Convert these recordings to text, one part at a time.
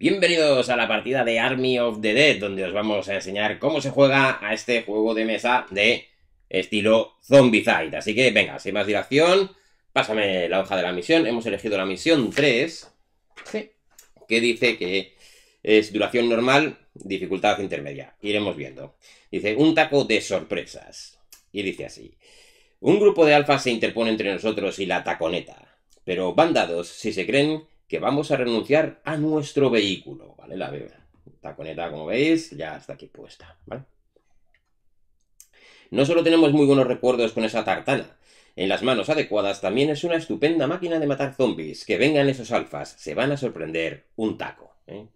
Bienvenidos a la partida de Army of the Dead, donde os vamos a enseñar cómo se juega a este juego de mesa de estilo side. Así que venga, sin más dilación, pásame la hoja de la misión. Hemos elegido la misión 3, que dice que es duración normal, dificultad intermedia. Iremos viendo. Dice, un taco de sorpresas. Y dice así. Un grupo de alfas se interpone entre nosotros y la taconeta, pero bandados, si se creen que vamos a renunciar a nuestro vehículo, ¿vale? La taconeta, como veis, ya está aquí puesta, ¿vale? No solo tenemos muy buenos recuerdos con esa tartana, en las manos adecuadas también es una estupenda máquina de matar zombies. Que vengan esos alfas, se van a sorprender un taco. ¿eh?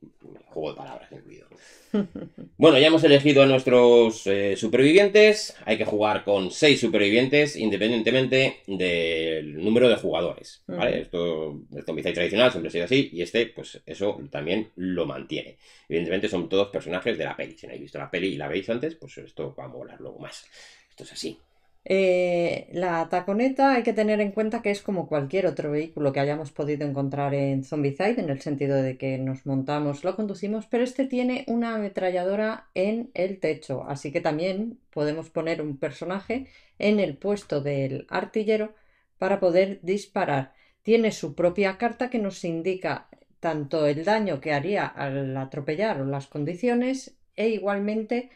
Juego de palabras incluido. bueno, ya hemos elegido a nuestros eh, supervivientes. Hay que jugar con seis supervivientes independientemente del número de jugadores. Mm. ¿vale? Esto, este tradicional siempre ha sido así y este, pues eso también lo mantiene. Evidentemente son todos personajes de la peli. Si no habéis visto la peli y la veis antes, pues esto va a hablar luego más. Esto es así. Eh, la taconeta hay que tener en cuenta que es como cualquier otro vehículo que hayamos podido encontrar en Zombicide, en el sentido de que nos montamos, lo conducimos, pero este tiene una ametralladora en el techo, así que también podemos poner un personaje en el puesto del artillero para poder disparar. Tiene su propia carta que nos indica tanto el daño que haría al atropellar o las condiciones e igualmente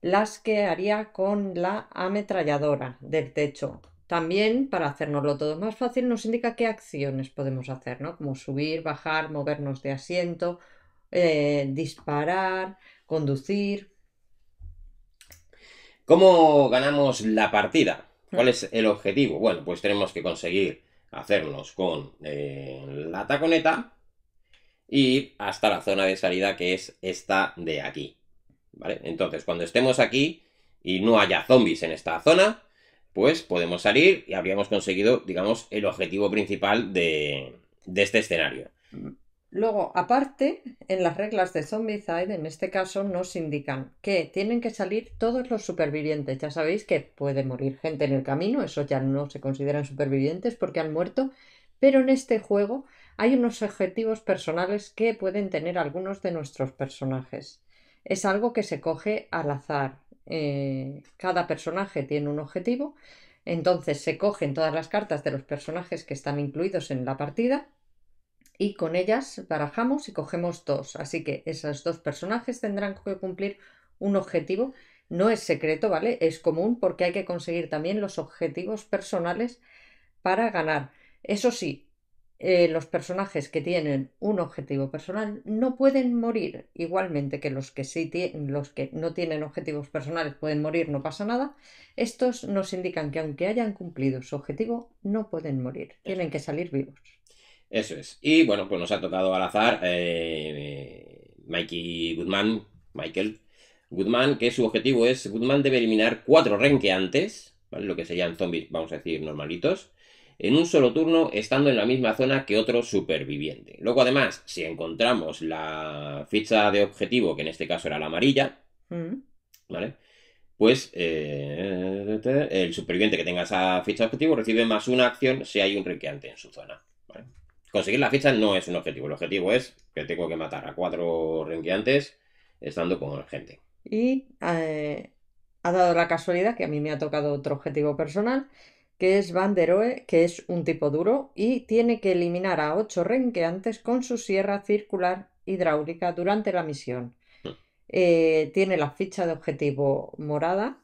las que haría con la ametralladora del techo. También, para hacernoslo todo más fácil, nos indica qué acciones podemos hacer, ¿no? Como subir, bajar, movernos de asiento, eh, disparar, conducir. ¿Cómo ganamos la partida? ¿Cuál ah. es el objetivo? Bueno, pues tenemos que conseguir hacernos con eh, la taconeta y hasta la zona de salida que es esta de aquí. Entonces, cuando estemos aquí y no haya zombies en esta zona, pues podemos salir y habríamos conseguido, digamos, el objetivo principal de, este escenario. Luego, aparte, en las reglas de Zombicide, en este caso, nos indican que tienen que salir todos los supervivientes. Ya sabéis que puede morir gente en el camino, eso ya no se consideran supervivientes porque han muerto, pero en este juego hay unos objetivos personales que pueden tener algunos de nuestros personajes es algo que se coge al azar. Eh, cada personaje tiene un objetivo, entonces se cogen todas las cartas de los personajes que están incluidos en la partida y con ellas barajamos y cogemos dos. Así que esos dos personajes tendrán que cumplir un objetivo. No es secreto, ¿vale? Es común porque hay que conseguir también los objetivos personales para ganar. Eso sí, eh, los personajes que tienen un objetivo personal no pueden morir, igualmente que los que, sí los que no tienen objetivos personales pueden morir, no pasa nada. Estos nos indican que aunque hayan cumplido su objetivo, no pueden morir, tienen que salir vivos. Eso es. Y bueno, pues nos ha tocado al azar eh, Mikey Goodman, Michael Goodman, que su objetivo es, Goodman debe eliminar cuatro renqueantes, ¿vale? lo que serían zombies, vamos a decir, normalitos en un solo turno estando en la misma zona que otro superviviente. Luego además, si encontramos la ficha de objetivo, que en este caso era la amarilla, mm. ¿vale? Pues eh, el superviviente que tenga esa ficha de objetivo recibe más una acción si hay un renqueante en su zona. Conseguir la ficha no es un objetivo, el objetivo es que tengo que matar a cuatro renqueantes estando con gente. Y eh, ha dado la casualidad que a mí me ha tocado otro objetivo personal que es Banderoe, que es un tipo duro, y tiene que eliminar a ocho renqueantes con su sierra circular hidráulica durante la misión. Mm. Eh, tiene la ficha de objetivo morada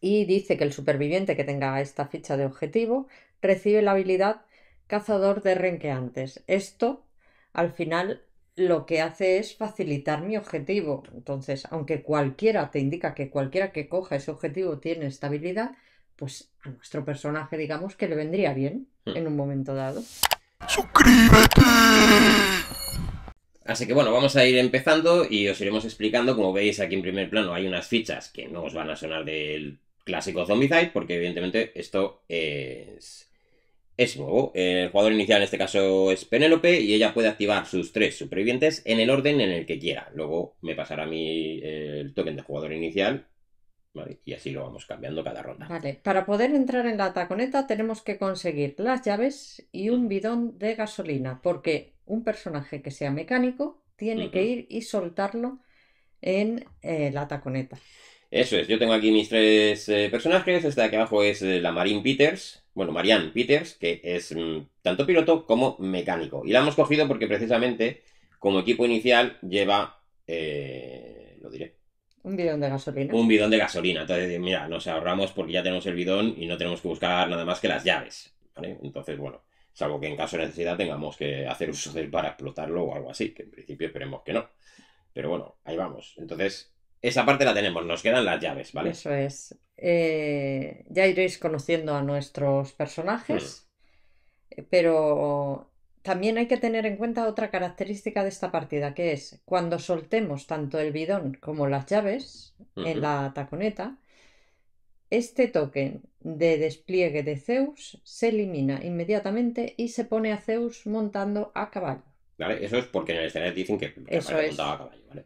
y dice que el superviviente que tenga esta ficha de objetivo recibe la habilidad cazador de renqueantes. Esto, al final, lo que hace es facilitar mi objetivo. Entonces, aunque cualquiera te indica que cualquiera que coja ese objetivo tiene esta habilidad, pues a nuestro personaje, digamos, que le vendría bien hmm. en un momento dado. ¡Suscríbete! Así que bueno, vamos a ir empezando y os iremos explicando. Como veis aquí en primer plano hay unas fichas que no os van a sonar del clásico Zombicide, porque evidentemente esto es, es nuevo. El jugador inicial en este caso es Penélope y ella puede activar sus tres supervivientes en el orden en el que quiera. Luego me pasará a mí el token de jugador inicial y así lo vamos cambiando cada ronda. Vale, para poder entrar en la taconeta tenemos que conseguir las llaves y un bidón de gasolina, porque un personaje que sea mecánico tiene que ir y soltarlo en eh, la taconeta. Eso es, yo tengo aquí mis tres eh, personajes, esta de aquí abajo es eh, la Marine Peters, bueno, Marianne Peters, que es mm, tanto piloto como mecánico. Y la hemos cogido porque precisamente como equipo inicial lleva un bidón de gasolina. Un bidón de gasolina. Entonces, mira, nos ahorramos porque ya tenemos el bidón y no tenemos que buscar nada más que las llaves. Entonces, bueno, salvo que en caso de necesidad tengamos que hacer uso de él para explotarlo o algo así, que en principio esperemos que no. Pero bueno, ahí vamos. Entonces, esa parte la tenemos, nos quedan las llaves, ¿vale? Eso es. Eh, ya iréis conociendo a nuestros personajes, hmm. pero también hay que tener en cuenta otra característica de esta partida, que es cuando soltemos tanto el bidón como las llaves en la taconeta, este token de despliegue de Zeus se elimina inmediatamente y se pone a Zeus montando a caballo. Eso es porque en el escenario dicen que eso es.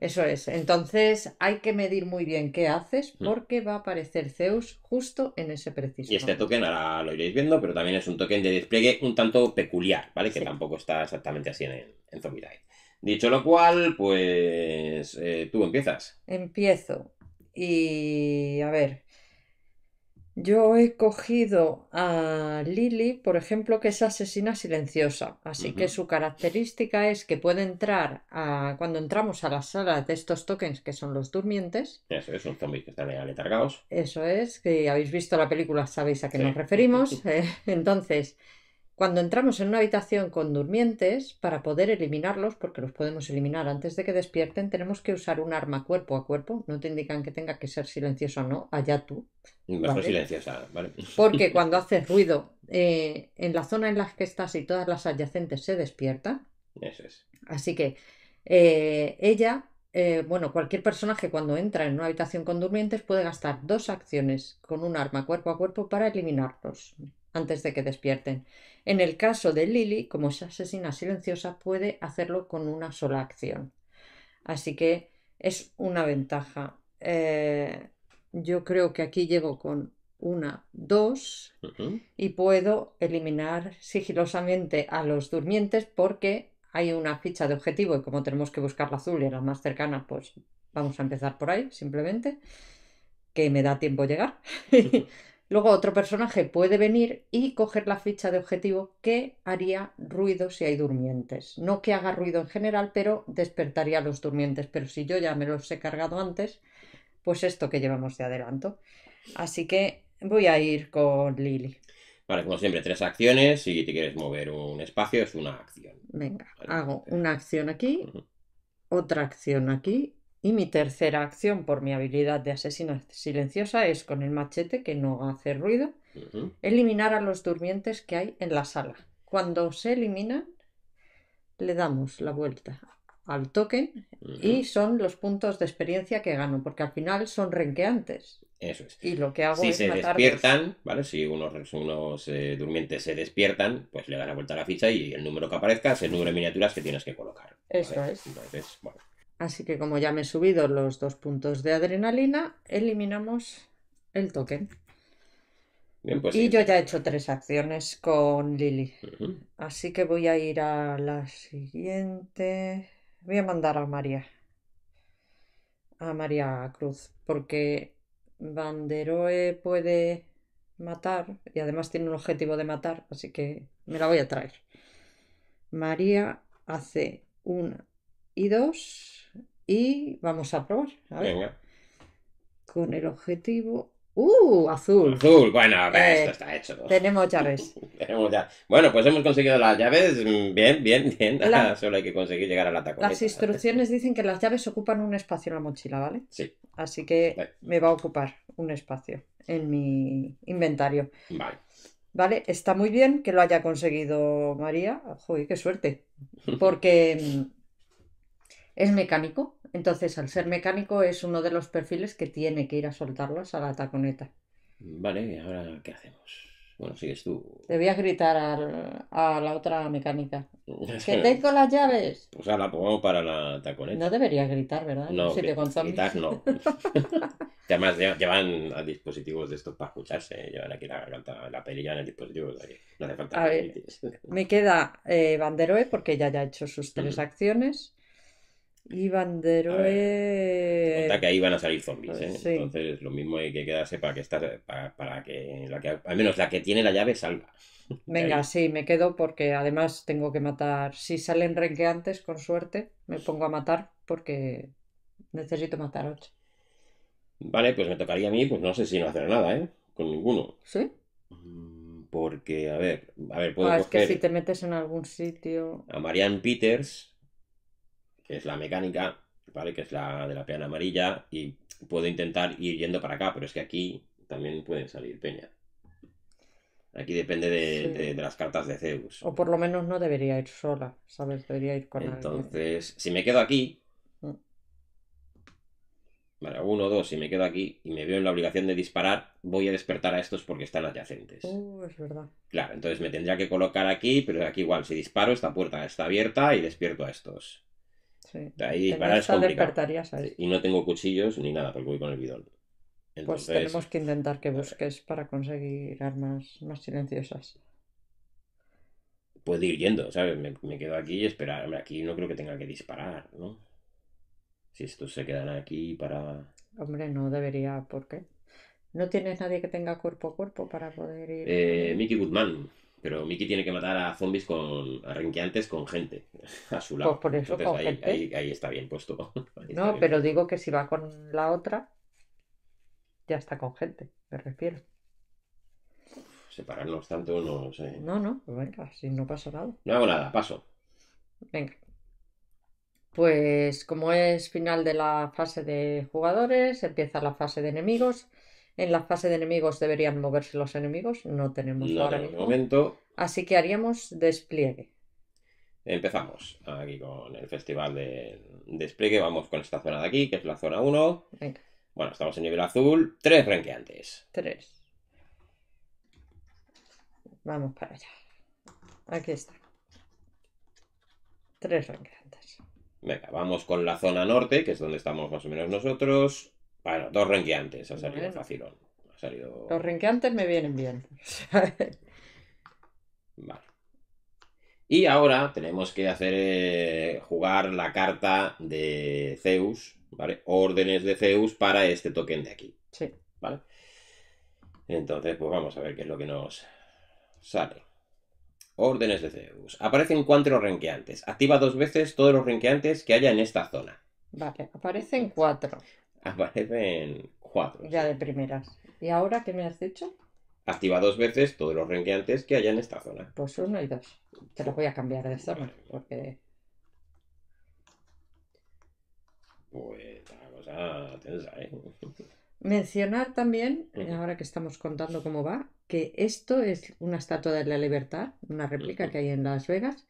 Eso es. Entonces hay que medir muy bien qué haces mm. porque va a aparecer Zeus justo en ese preciso. Y este token, ahora lo iréis viendo, pero también es un token de despliegue un tanto peculiar, ¿vale? Que tampoco está exactamente así en, Zombie Dive. Dicho lo cual, pues eh, tú empiezas. Empiezo. Y a ver, yo he cogido a Lily, por ejemplo, que es asesina silenciosa. Así que su característica es que puede entrar a, cuando entramos a la sala de estos tokens que son los durmientes. Eso es, un zombie que están aletargados. Eso es, que habéis visto la película, sabéis a qué nos referimos. Eh, entonces, cuando entramos en una habitación con durmientes, para poder eliminarlos, porque los podemos eliminar antes de que despierten, tenemos que usar un arma cuerpo a cuerpo. No te indican que tenga que ser silencioso o no, allá tú silenciosa, Porque cuando hace ruido eh, en la zona en la que estás y todas las adyacentes se despiertan. Eso es. Así que eh, ella, eh, bueno, cualquier personaje cuando entra en una habitación con durmientes puede gastar dos acciones con un arma cuerpo a cuerpo para eliminarlos antes de que despierten. En el caso de Lily, como es asesina silenciosa, puede hacerlo con una sola acción. Así que es una ventaja. Eh, yo creo que aquí llego con una, dos, y puedo eliminar sigilosamente a los durmientes porque hay una ficha de objetivo y como tenemos que buscar la azul y la más cercana, pues vamos a empezar por ahí, simplemente, que me da tiempo llegar. Luego otro personaje puede venir y coger la ficha de objetivo que haría ruido si hay durmientes. No que haga ruido en general, pero despertaría a los durmientes. Pero si yo ya me los he cargado antes, pues esto que llevamos de adelanto. Así que voy a ir con Lili. Vale, como siempre, tres acciones. Si te quieres mover un espacio, es una acción. Venga, hago una acción aquí, otra acción aquí. Y mi tercera acción, por mi habilidad de asesino silenciosa, es con el machete, que no hace ruido, eliminar a los durmientes que hay en la sala. Cuando se eliminan, le damos la vuelta al token y son los puntos de experiencia que gano, porque al final son renqueantes. Eso es. Y lo que hago si se despiertan, ¿vale? Si unos, unos eh, durmientes se despiertan, pues le dan la vuelta a la ficha y el número que aparezca es el número de miniaturas que tienes que colocar. Eso es. Entonces, Así que como ya me he subido los dos puntos de adrenalina, eliminamos el token. Pues y yo ya he hecho tres acciones con Lily. Así que voy a ir a la siguiente voy a mandar a María. A María Cruz. Porque Banderoe puede matar. Y además tiene un objetivo de matar. Así que me la voy a traer. María hace una y dos. Y vamos a probar. Con el objetivo Uh, azul. Azul, bueno, ver, eh, esto está hecho. Tenemos llaves. Bueno, pues hemos conseguido las llaves. Bien, bien, bien. Solo hay que conseguir llegar a la Las instrucciones dicen que las llaves ocupan un espacio en la mochila, ¿vale? Sí. Así que me va a ocupar un espacio en mi inventario. Vale. Vale, está muy bien que lo haya conseguido María. Joder, qué suerte. Porque mm, es mecánico. Entonces, al ser mecánico, es uno de los perfiles que tiene que ir a soltarlas a la taconeta. Vale, ¿y ahora qué hacemos? Bueno, sigues tú. Te voy a gritar a la otra mecánica. ¡Que tengo las llaves! O sea, la pongo para la taconeta. No deberías gritar, ¿verdad? No, si gritar no. Además, llevan a dispositivos de estos para escucharse. ¿eh? Llevan aquí la garganta, la perilla en el dispositivo. No hace falta A ver. Me queda eh, porque ya ya ha hecho sus tres acciones. Y bandero es. que ahí van a salir zombies, pues ¿eh? Entonces, lo mismo hay que quedarse para que estás, para, que, Al menos la que tiene la llave salga. Venga, sí, me quedo porque además tengo que matar. Si salen renqueantes, con suerte, me pongo a matar porque necesito matar ocho. Vale, pues me tocaría a mí, pues no sé si no hacer nada, ¿eh? Con ninguno. ¿Sí? Mm, porque, a ver, a ver, puedo ah, es que si te metes en algún sitio... A Marianne Peters, es la mecánica, ¿vale? Que es la de la peana amarilla y puedo intentar ir yendo para acá, pero es que aquí también pueden salir peña. Aquí depende de, las cartas de Zeus. O por lo menos no debería ir sola, ¿sabes? Debería ir con Entonces, si me quedo aquí. Mm. Vale, uno, dos, si me quedo aquí y me veo en la obligación de disparar, voy a despertar a estos porque están adyacentes. Uh, es verdad. Claro, entonces me tendría que colocar aquí, pero aquí igual, si disparo, esta puerta está abierta y despierto a estos ahí Y no tengo cuchillos ni nada porque voy con el bidón. pues tenemos que intentar que eh, busques para conseguir armas más silenciosas. Puede ir yendo, ¿sabes? Me, quedo aquí y esperar. Hombre, aquí no creo que tenga que disparar, ¿no? Si estos se quedan aquí para. Hombre, no debería, ¿por qué? ¿No tienes nadie que tenga cuerpo a cuerpo para poder ir? Eh, Mickey Goodman pero Mickey tiene que matar a zombies con arranqueantes con gente a su lado. Pues por eso Entonces, ahí, Ahí, está bien puesto. no, pero digo que si va con la otra, ya está con gente, me refiero. Separarnos tanto, no sé. No, no, pues venga, si no pasa nada. No hago nada, paso. Venga. Pues como es final de la fase de jugadores, empieza la fase de enemigos en la fase de enemigos deberían moverse los enemigos, no tenemos nada ahora momento. Así que haríamos despliegue. Empezamos aquí con el festival de despliegue. Vamos con esta zona de aquí, que es la zona 1. Bueno, estamos en nivel azul. Tres renqueantes. Tres. Vamos para allá. Aquí está. Tres renqueantes. Venga, vamos con la zona norte, que es donde estamos más o menos nosotros. Bueno, dos renqueantes ha salido fácil. Ha salido... Los renqueantes me vienen bien. vale. Y ahora tenemos que hacer eh, jugar la carta de Zeus, ¿vale? Órdenes de Zeus para este token de aquí. Sí. ¿Vale? Entonces, pues vamos a ver qué es lo que nos sale. Órdenes de Zeus. Aparecen cuatro renqueantes. Activa dos veces todos los renqueantes que haya en esta zona. Vale, aparecen cuatro aparecen cuatro. Ya de primeras. ¿Y ahora qué me has dicho? Activa dos veces todos los renqueantes que haya en esta zona. Pues uno y dos. Te lo voy a cambiar de zona porque. Pues la cosa tensa, ¿eh? Mencionar también, ahora que estamos contando cómo va, que esto es una estatua de la libertad, una réplica que hay en Las Vegas,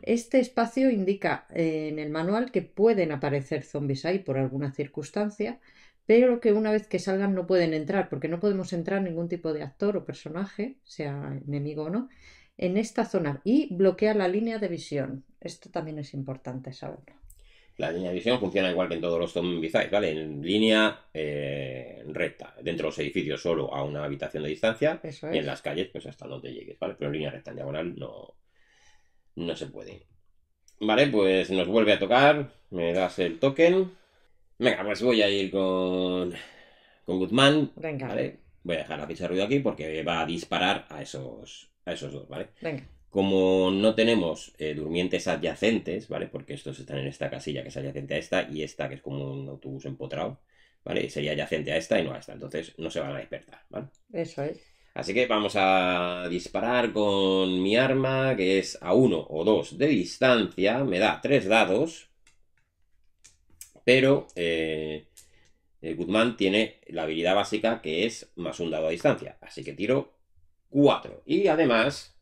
este espacio indica eh, en el manual que pueden aparecer zombies ahí por alguna circunstancia, pero que una vez que salgan no pueden entrar, porque no podemos entrar ningún tipo de actor o personaje, sea enemigo o no, en esta zona y bloquea la línea de visión. Esto también es importante saberlo. La línea de visión funciona igual que en todos los zombies, ¿vale? En línea eh, recta, dentro de los edificios solo a una habitación de distancia, en las calles pues hasta donde llegues, ¿vale? Pero en línea recta, en diagonal no, no se puede. Vale, pues nos vuelve a tocar. Me das el token. Venga, pues voy a ir con, con Guzmán. Venga. ¿vale? Voy a dejar la de ruido aquí porque va a disparar a esos, a esos dos, ¿vale? Venga. Como no tenemos eh, durmientes adyacentes, ¿vale? Porque estos están en esta casilla que es adyacente a esta y esta que es como un autobús empotrado, ¿vale? Sería adyacente a esta y no a esta. Entonces no se van a despertar, ¿vale? Eso es. Así que vamos a disparar con mi arma, que es a 1 o 2 de distancia. Me da tres dados. Pero eh, Guzmán tiene la habilidad básica que es más un dado a distancia. Así que tiro 4. Y además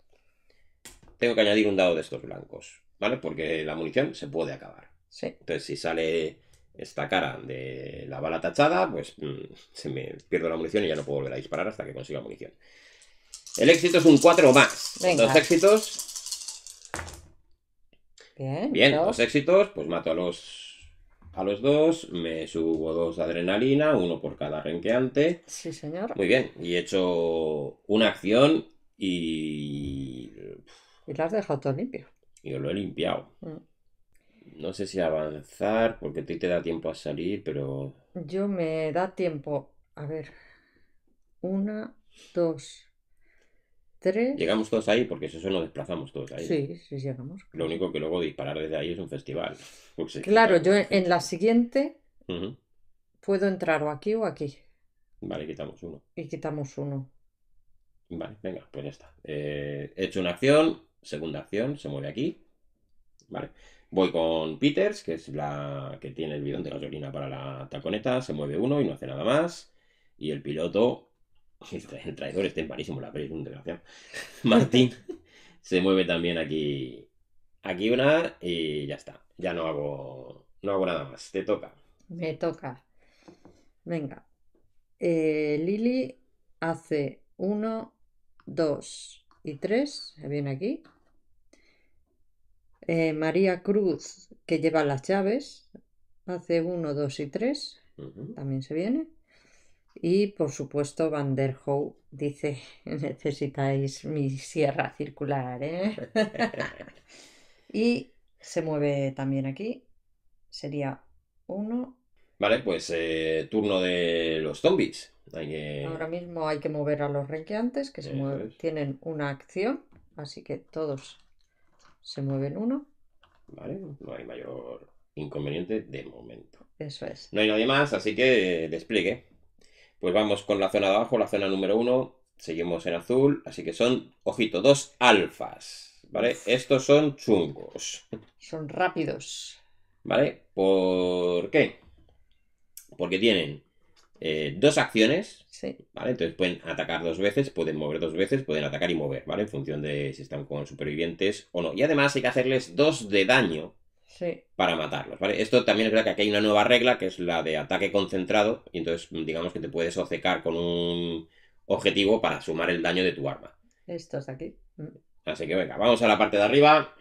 tengo que añadir un dado de estos blancos. ¿Vale? Porque la munición se puede acabar. Sí. Entonces si sale esta cara de la bala tachada, pues mm, se me pierde la munición y ya no puedo volver a disparar hasta que consiga munición. El éxito es un 4 más. Dos éxitos. Bien, Bien dos. éxitos, pues mato a los a los dos, me subo dos de adrenalina, uno por cada renqueante. Sí, señor. Muy bien, y he hecho una acción y... Y lo has dejado todo limpio. Y lo he limpiado. Mm. No sé si avanzar, porque a ti te da tiempo a salir, pero... Yo me da tiempo. A ver. Una, dos, tres. Llegamos todos ahí, porque eso nos desplazamos todos ahí. Sí, sí, llegamos. Lo único que luego disparar desde ahí es un festival. Pues claro, yo en, la siguiente puedo entrar o aquí o aquí. Vale, quitamos uno. Y quitamos uno. Vale, venga, pues ya está. Eh, he hecho una acción, segunda acción, se mueve aquí. Vale. Voy con Peters, que es la que tiene el bidón de gasolina para la taconeta, se mueve uno y no hace nada más. Y el piloto, el, traidor está en parísimo la peli Martín se mueve también aquí, aquí una y ya está. Ya no hago, no hago nada más. Te toca. Me toca. Venga. Eh, Lili hace uno, dos y tres. Se Viene aquí. Eh, María Cruz, que lleva las llaves, hace 1, 2 y 3, también se viene. Y por supuesto, Van der dice: Necesitáis mi sierra circular. ¿eh? y se mueve también aquí. Sería uno. Vale, pues eh, turno de los zombies. Ahora mismo hay que mover a los renqueantes, que se tienen una acción. Así que todos se mueven uno. Vale, no hay mayor inconveniente de momento. Eso es. No hay nadie más, así que despliegue. Pues vamos con la zona de abajo, la zona número uno. Seguimos en azul, así que son, ojito, dos alfas. ¿Vale? Estos son chungos. Son rápidos. ¿Vale? ¿Por qué? Porque tienen eh, dos acciones, ¿vale? Entonces pueden atacar dos veces, pueden mover dos veces, pueden atacar y mover, ¿vale? En función de si están con supervivientes o no. Y además hay que hacerles dos de daño para matarlos, ¿vale? Esto también es verdad que aquí hay una nueva regla, que es la de ataque concentrado, y entonces digamos que te puedes obcecar con un objetivo para sumar el daño de tu arma. Esto es aquí. Mm. Así que venga, vamos a la parte de arriba.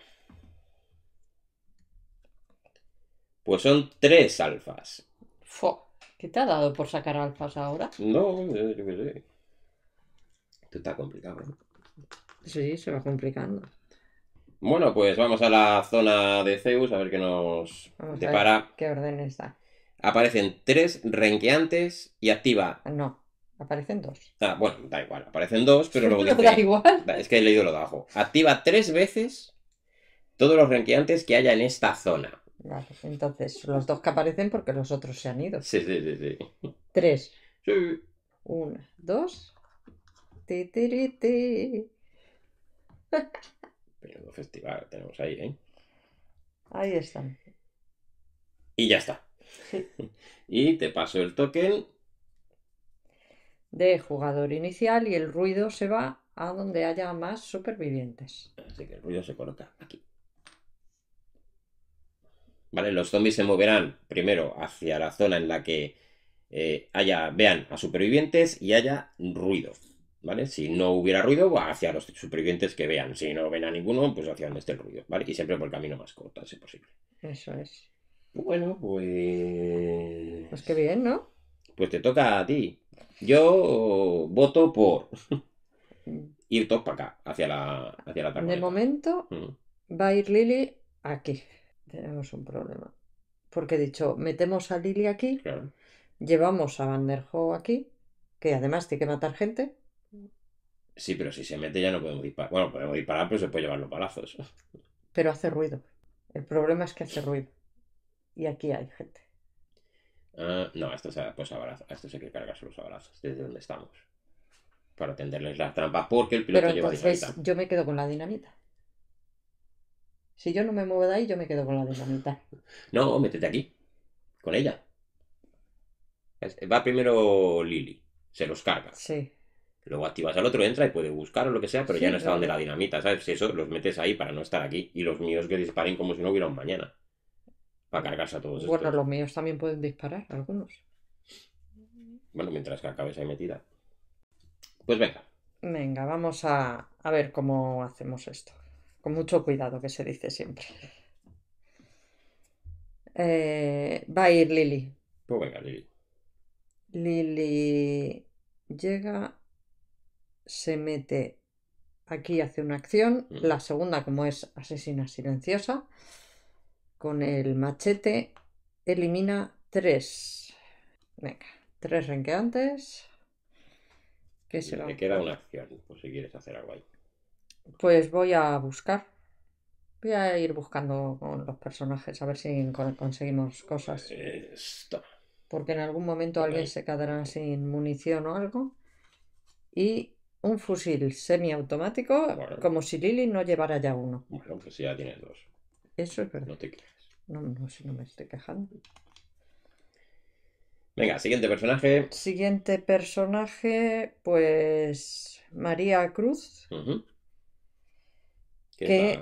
Pues son tres alfas. Fo. ¿Qué te ha dado por sacar alfas ahora? No, yo, sé. Esto está complicado, ¿no? Sí, se va complicando. Bueno, pues vamos a la zona de Zeus a ver qué nos vamos depara. ¿Qué orden está? Aparecen tres renqueantes y activa. No, aparecen dos. Ah, bueno, da igual, aparecen dos, pero luego. da igual. Es que he leído lo de abajo. Activa tres veces todos los renqueantes que haya en esta zona entonces, los dos que aparecen porque los otros se han ido. Sí, sí, sí, sí. Tres. Sí. Una, dos. Te, te, te. Periodo festival tenemos ahí, ¿eh? Ahí están. Y ya está. Y te paso el token. De jugador inicial y el ruido se va a donde haya más supervivientes. Así que el ruido se coloca aquí. Los zombies se moverán primero hacia la zona en la que eh, haya, vean a supervivientes y haya ruido, ¿vale? Si no hubiera ruido, va hacia los supervivientes que vean. Si no ven a ninguno, pues hacia donde esté el ruido, Y siempre por el camino más corto, si es posible. Eso es. Bueno, pues... Pues qué bien, ¿no? Pues te toca a ti. Yo voto por ir todos para acá, hacia la, hacia la el momento, mm. va a ir Lily aquí tenemos un problema. Porque he dicho, metemos a Lily aquí, llevamos a Vanderho aquí, que además tiene que matar gente. Sí, pero si se mete ya no podemos para... Bueno, podemos para, pero se puede llevar los balazos. Pero hace ruido. El problema es que hace ruido. Y aquí hay gente. Ah, no, esto se, pues, esto se hay que cargarse los abrazos desde donde estamos. Para tenderles las trampas, porque el piloto pero entonces, Yo me quedo con la dinamita. Si yo no me muevo de ahí, yo me quedo con la dinamita No, métete aquí. Con ella. Va primero Lili. Se los carga. Sí. Luego activas al otro, entra y puede buscar o lo que sea, pero ya no está donde la dinamita, ¿sabes? Si Eso los metes ahí para no estar aquí. Y los míos que disparen como si no hubiera un mañana. Para cargarse a todos. Bueno, los míos también pueden disparar, algunos. Bueno, mientras que acabes ahí metida. Pues venga. Venga, vamos a ver cómo hacemos esto con mucho cuidado, que se dice siempre. Eh, va a ir Lili. Pues venga, Lili. Lili llega, se mete aquí, hace una acción. Mm. La segunda, como es asesina silenciosa, con el machete, elimina tres. Venga, tres renqueantes. Que se queda una acción, si quieres hacer algo ahí. Pues voy a buscar. Voy a ir buscando con los personajes a ver si conseguimos cosas. Porque en algún momento alguien se quedará sin munición o algo. Y un fusil semiautomático, como si Lili no llevara ya uno. Bueno, pues ya tienes dos. Eso es verdad. No te quejas No, no, si no me estoy quejando. Venga, siguiente personaje. Siguiente personaje, pues María Cruz que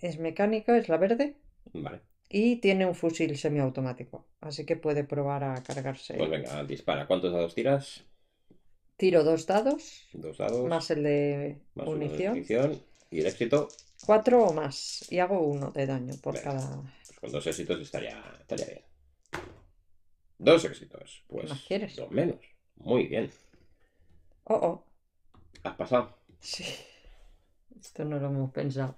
es mecánica, es la verde. Vale. Y tiene un fusil semiautomático, así que puede probar a cargarse. Pues venga, dispara. ¿Cuántos dados tiras? Tiro dos dados. Dos dados. Más el de munición. Y el éxito. Cuatro o más. Y hago uno de daño por cada. Pues con dos éxitos estaría, estaría bien. Dos éxitos. Pues dos menos. Muy bien. Oh, oh. ¿Has pasado? Sí. Esto no lo hemos pensado.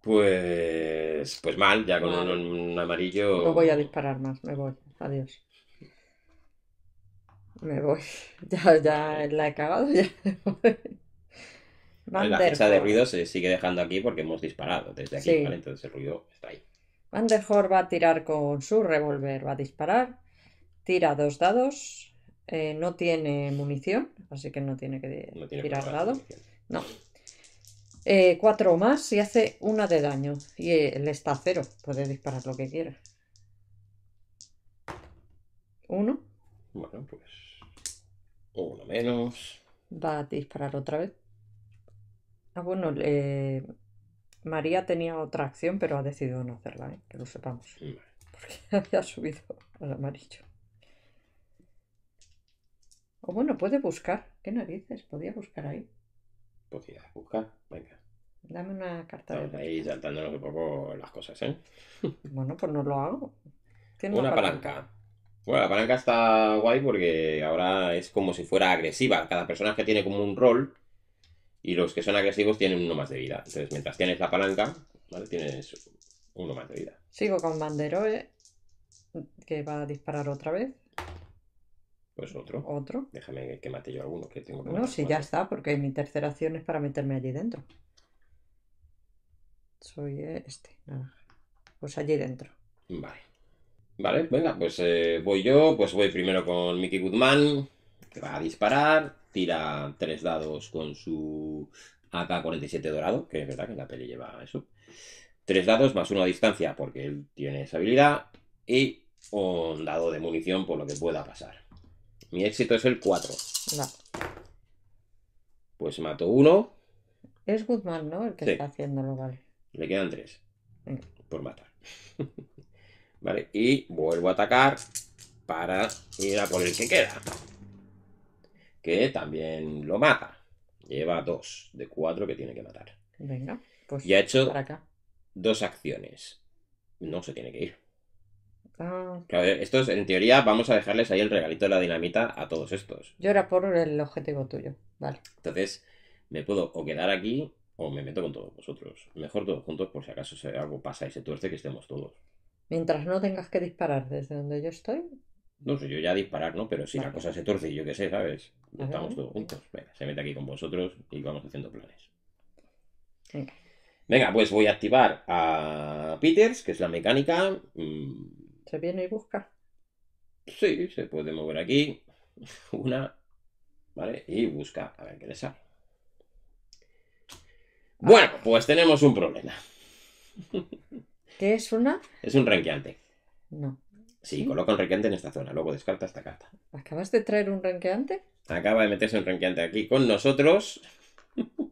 Pues, pues mal, ya con un, amarillo. No voy a disparar más, me voy. Adiós. Me voy. Ya, la he cagado, la fecha de ruido se sigue dejando aquí porque hemos disparado desde aquí, Entonces el ruido está ahí. Van der va a tirar con su revólver, va a disparar. Tira dos dados. Eh, no tiene munición, así que no tiene que tirar dado No, eh, cuatro más y hace una de daño. Y él eh, está cero. Puede disparar lo que quiera. Uno. Bueno, pues. Uno menos. Va a disparar otra vez. Ah, bueno, María tenía otra acción, pero ha decidido no hacerla, ¿eh? que lo sepamos. Porque Porque había subido al amarillo. O bueno, puede buscar. ¿Qué narices? Podía buscar ahí. Pues ya buscar, venga. Dame una carta de ahí saltándonos un poco las cosas, ¿eh? Bueno, pues no lo hago. una, palanca. Bueno, la palanca está guay porque ahora es como si fuera agresiva. Cada persona que tiene como un rol y los que son agresivos tienen uno más de vida. Entonces, mientras tienes la palanca, ¿vale? Tienes uno más de vida. Sigo con Bandero, ¿eh? que va a disparar otra vez. Pues otro. Otro. Déjame que mate yo alguno que tengo. Que no, si ya está, porque mi tercera acción es para meterme allí dentro. Soy eh, este, Pues allí dentro. Vale. Vale, venga, pues eh, voy yo, pues voy primero con Mickey Goodman, que va a disparar, tira tres dados con su AK-47 dorado, que es verdad que en la peli lleva eso. Tres dados más uno a distancia, porque él tiene esa habilidad, y un dado de munición por lo que pueda pasar. Mi éxito es el 4. Pues mato uno. Es Guzmán, ¿no? El que está haciéndolo, vale. Le quedan tres. Por matar. vale, y vuelvo a atacar para ir a por el que queda. Que también lo mata. Lleva dos de cuatro que tiene que matar. Venga, pues. Y ha hecho para acá. dos acciones. No se tiene que ir. Claro, estos, en teoría, vamos a dejarles ahí el regalito de la dinamita a todos estos. Yo era por el objetivo tuyo, vale. Entonces, me puedo o quedar aquí o me meto con todos vosotros. Mejor todos juntos por si acaso algo pasa y se tuerce que estemos todos. Mientras no tengas que disparar desde donde yo estoy. No sé, yo ya disparar, ¿no? Pero si la cosa se torce y yo qué sé, ¿sabes? Estamos todos juntos. Venga, se mete aquí con vosotros y vamos haciendo planes. Venga. Venga, pues voy a activar a Peters, que es la mecánica. Mm, ¿Se viene y busca? Sí, se puede mover aquí. Una. ¿Vale? Y busca. A ver qué le sale. Bueno, pues tenemos un problema. ¿Qué es una? Es un ranqueante. No. Sí, coloca un renqueante en esta zona, luego descarta esta carta. ¿Acabas de traer un renqueante? Acaba de meterse un renqueante aquí con nosotros.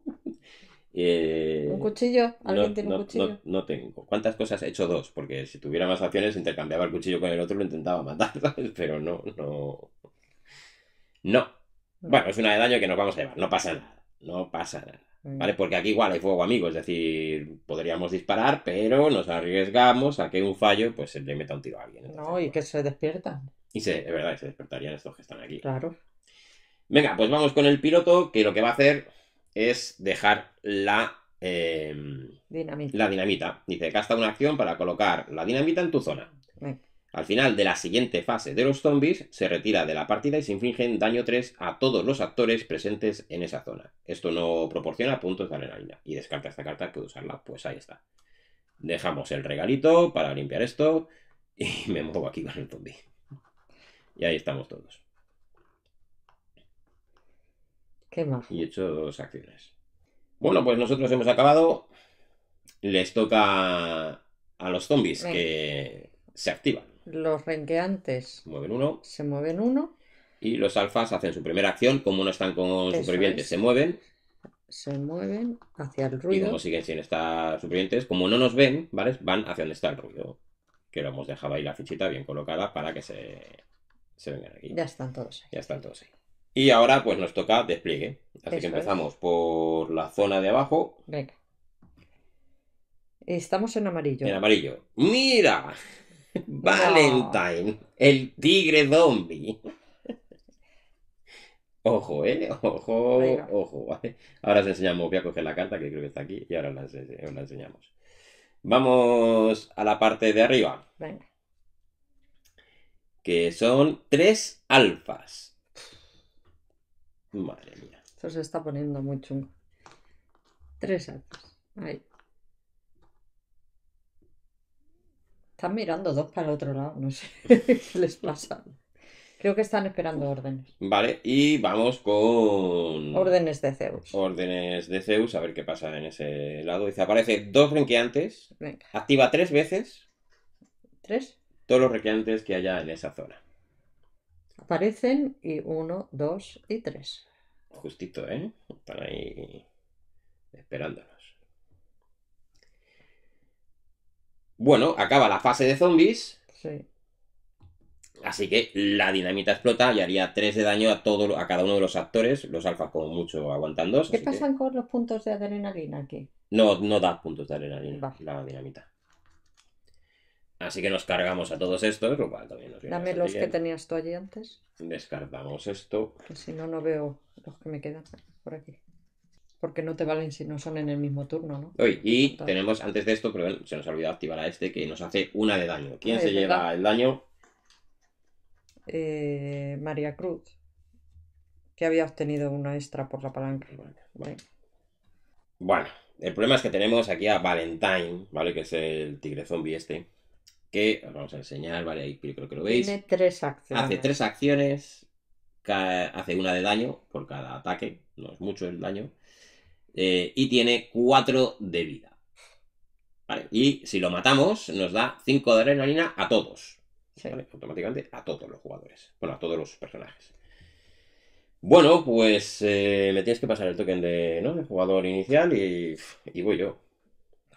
Eh, ¿Un cuchillo? ¿Alguien tiene un cuchillo? No, tengo. ¿Cuántas cosas? He hecho dos, porque si tuviera más acciones intercambiaba el cuchillo con el otro lo intentaba matar, Pero no, no. No. Bueno, es una de daño que nos vamos a llevar. No pasa nada. No pasa nada. Mm. ¿Vale? Porque aquí igual hay fuego amigo, es decir, podríamos disparar, pero nos arriesgamos a que un fallo pues le meta un tiro a alguien. no, y que se despierta. Y se, es verdad, se despertarían estos que están aquí. Claro. Venga, pues vamos con el piloto, que lo que va a hacer es dejar la, em, dinamita. la dinamita. Dice, gasta una acción para colocar la dinamita en tu zona. Al final de la siguiente fase de los zombies, se retira de la partida y se infligen daño 3 a todos los actores presentes en esa zona. Esto no proporciona puntos de adrenalina. Y descarta esta carta, puede usarla, pues ahí está. Dejamos el regalito para limpiar esto y me muevo aquí con el zombie. Y ahí estamos todos. Y he hecho dos acciones. Bueno, pues nosotros hemos acabado. Les toca a los zombies que se activan. Los renqueantes. Mueven uno. Se mueven uno. Y los alfas hacen su primera acción. Como no están con supervivientes, se mueven. Se mueven hacia el ruido. Y como siguen sin estar supervivientes, como no nos ven, ¿vale? Van hacia donde está el ruido. Que lo hemos dejado ahí la fichita bien colocada para que se, se vengan aquí. Ya están todos Ya están todos ahí. Y ahora pues nos toca despliegue. Así que empezamos por la zona de abajo. Venga. Estamos en amarillo. En amarillo. ¡Mira! Valentine, el tigre zombie. Ojo, ¿eh? Ojo, ojo, Ahora os enseñamos, voy a coger la carta que creo que está aquí y ahora os la enseñamos. Vamos a la parte de arriba. Venga. Que son tres alfas. Madre mía. Esto se está poniendo muy chungo. Tres altas. Ahí. Están mirando dos para el otro lado, no sé qué les pasa. Creo que están esperando órdenes. Vale, y vamos con. Órdenes de Zeus. Órdenes de Zeus, a ver qué pasa en ese lado. Dice: aparece dos renqueantes. Venga. Activa tres veces. ¿Tres? Todos los renqueantes que haya en esa zona. Aparecen y uno, dos y tres. Justito, ¿eh? Están ahí esperándonos. Bueno, acaba la fase de zombies. Sí. Así que la dinamita explota y haría 3 de daño a todo, a cada uno de los actores. Los alfas, como mucho, aguantan 2. ¿Qué pasan con los puntos de adrenalina aquí? No, no da puntos de adrenalina la dinamita. Así que nos cargamos a todos estos, lo cual también nos Dame los que tenías tú allí antes. Descartamos esto. si no, no veo los que me quedan por aquí. Porque no te valen si no son en el mismo turno, ¿no? y tenemos antes de esto, pero se nos ha olvidado activar a este que nos hace una de daño. ¿Quién se lleva el daño? Eh, María Cruz, que había obtenido una extra por la palanca. Bueno, bueno, el problema es que tenemos aquí a Valentine, ¿vale? Que es el tigre zombie este que os vamos a enseñar, vale, ahí creo que lo veis. Tiene tres acciones. Hace tres acciones, hace una de daño por cada ataque, no es mucho el daño, eh, y tiene cuatro de vida. Vale, y si lo matamos, nos da cinco de adrenalina a todos. Automáticamente a todos los jugadores. Bueno, a todos los personajes. Bueno, pues eh, le me tienes que pasar el token de, de jugador inicial y, y voy yo.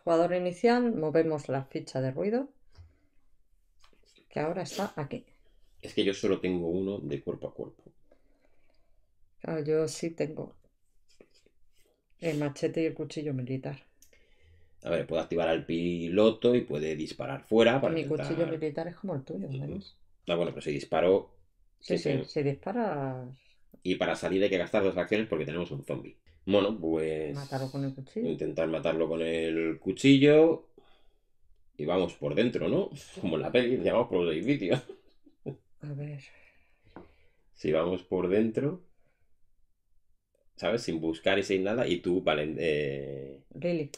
Jugador inicial, movemos la ficha de ruido que ahora está aquí. Es que yo solo tengo uno de cuerpo a cuerpo. Claro, yo sí tengo el machete y el cuchillo militar. A ver, puedo activar al piloto y puede disparar fuera. Para Mi cuchillo militar es como el tuyo, ¿no? Ah, bueno, pero si disparo. Sí, sí, Y para salir hay que gastar dos acciones porque tenemos un zombie. Bueno, pues. Matarlo con el cuchillo. Intentar matarlo con el cuchillo. Y vamos por dentro, ¿no? Como en la peli, vamos por los edificios. A ver. Si vamos por dentro, ¿sabes? Sin buscar y sin nada, y tú, Valen, eh, Lily,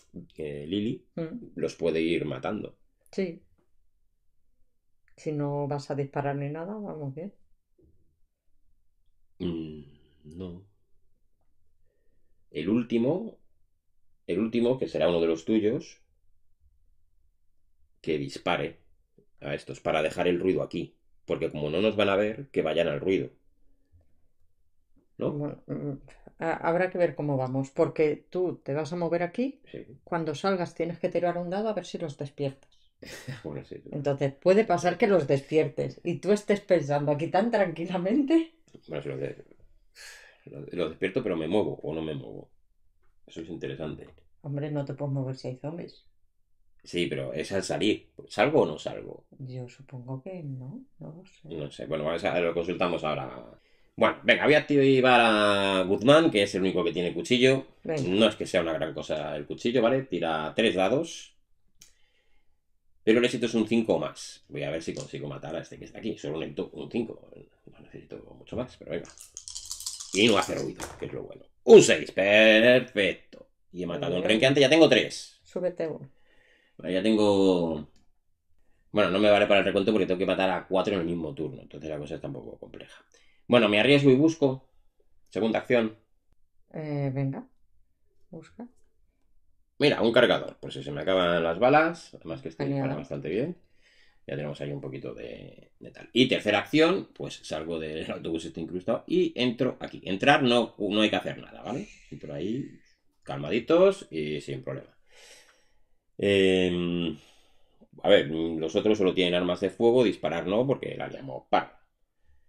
eh, mm. los puede ir matando. Sí. Si no vas a disparar ni nada, vamos bien. Mm, no. El último, el último, que será uno de los tuyos, que dispare a estos para dejar el ruido aquí. Porque como no nos van a ver, que vayan al ruido. ¿No? Mm, habrá que ver cómo vamos, porque tú te vas a mover aquí, cuando salgas tienes que tirar un dado a ver si los despiertas. Entonces puede pasar que los despiertes y tú estés pensando aquí tan tranquilamente. lo, lo, despierto pero me muevo o no me muevo. Eso es interesante. Hombre, no te puedes mover si hay zombies. Sí, pero es al salir. ¿Salgo o no salgo? Yo supongo que no, no lo sé. No sé, bueno, a, lo consultamos ahora. Bueno, venga, voy a activar a Guzmán, que es el único que tiene cuchillo. No es que sea una gran cosa el cuchillo, ¿vale? Tira tres dados. Pero el éxito es un 5 o más. Voy a ver si consigo matar a este que está aquí. Solo un 5. No necesito mucho más, pero venga. Y no hace ruido, que es lo bueno. Un 6, perfecto. Y he matado a un renqueante, ya tengo tres. Súbete uno ya tengo... Bueno, no me vale para el recuento porque tengo que matar a cuatro en el mismo turno. Entonces la cosa está un poco compleja. Bueno, me arriesgo y busco. Segunda acción. Eh, venga. Busca. Mira, un cargador. Por si se me acaban las balas. Además que está bastante bien. Ya tenemos ahí un poquito de, de, tal. Y tercera acción, pues salgo del autobús este incrustado y entro aquí. Entrar no, no hay que hacer nada, ¿vale? Entro ahí calmaditos y sin problema. Em, a ver, los otros solo tienen armas de fuego, disparar no, porque la llamó par.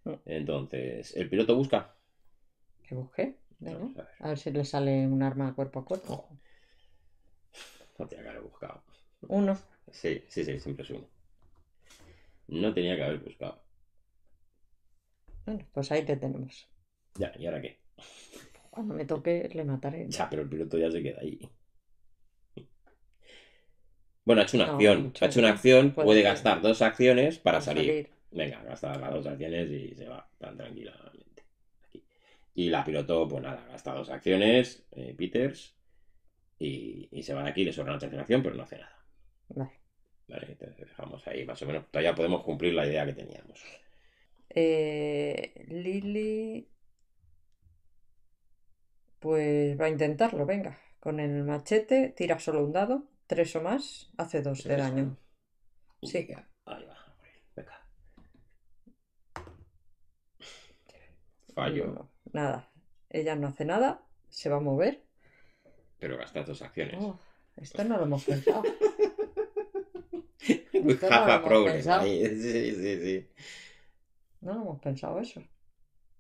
Mm. Entonces, ¿el piloto busca? ¿Que busque? a, ver. si le sale un arma cuerpo a cuerpo. No tenía que haber buscado. ¿Uno? Sí, sí, sí, siempre es uno. No tenía que haber buscado. Bueno, pues ahí te tenemos. Ya, ¿y ahora qué? Cuando me toque, le mataré. Ya, pero el piloto ya se queda ahí. Bueno, ha hecho una acción. ha hecho una acción, puede, gastar dos acciones para salir. Venga, gasta las dos acciones y se va tan tranquilamente. Y la piloto, pues nada, gasta dos acciones, eh, Peters, y, se va de aquí, le sobra una tercera acción, pero no hace nada. Vale. Vale, entonces dejamos ahí, más o menos. Todavía podemos cumplir la idea que teníamos. Eh, Lily. Pues va a intentarlo, venga. Con el machete, tira solo un dado. Tres o más, hace dos del año Sí. Ahí va. Fallo. nada. Ella no hace nada, se va a mover. Pero gastas dos acciones. esto no lo hemos pensado. Sí, sí, sí. No lo hemos pensado eso.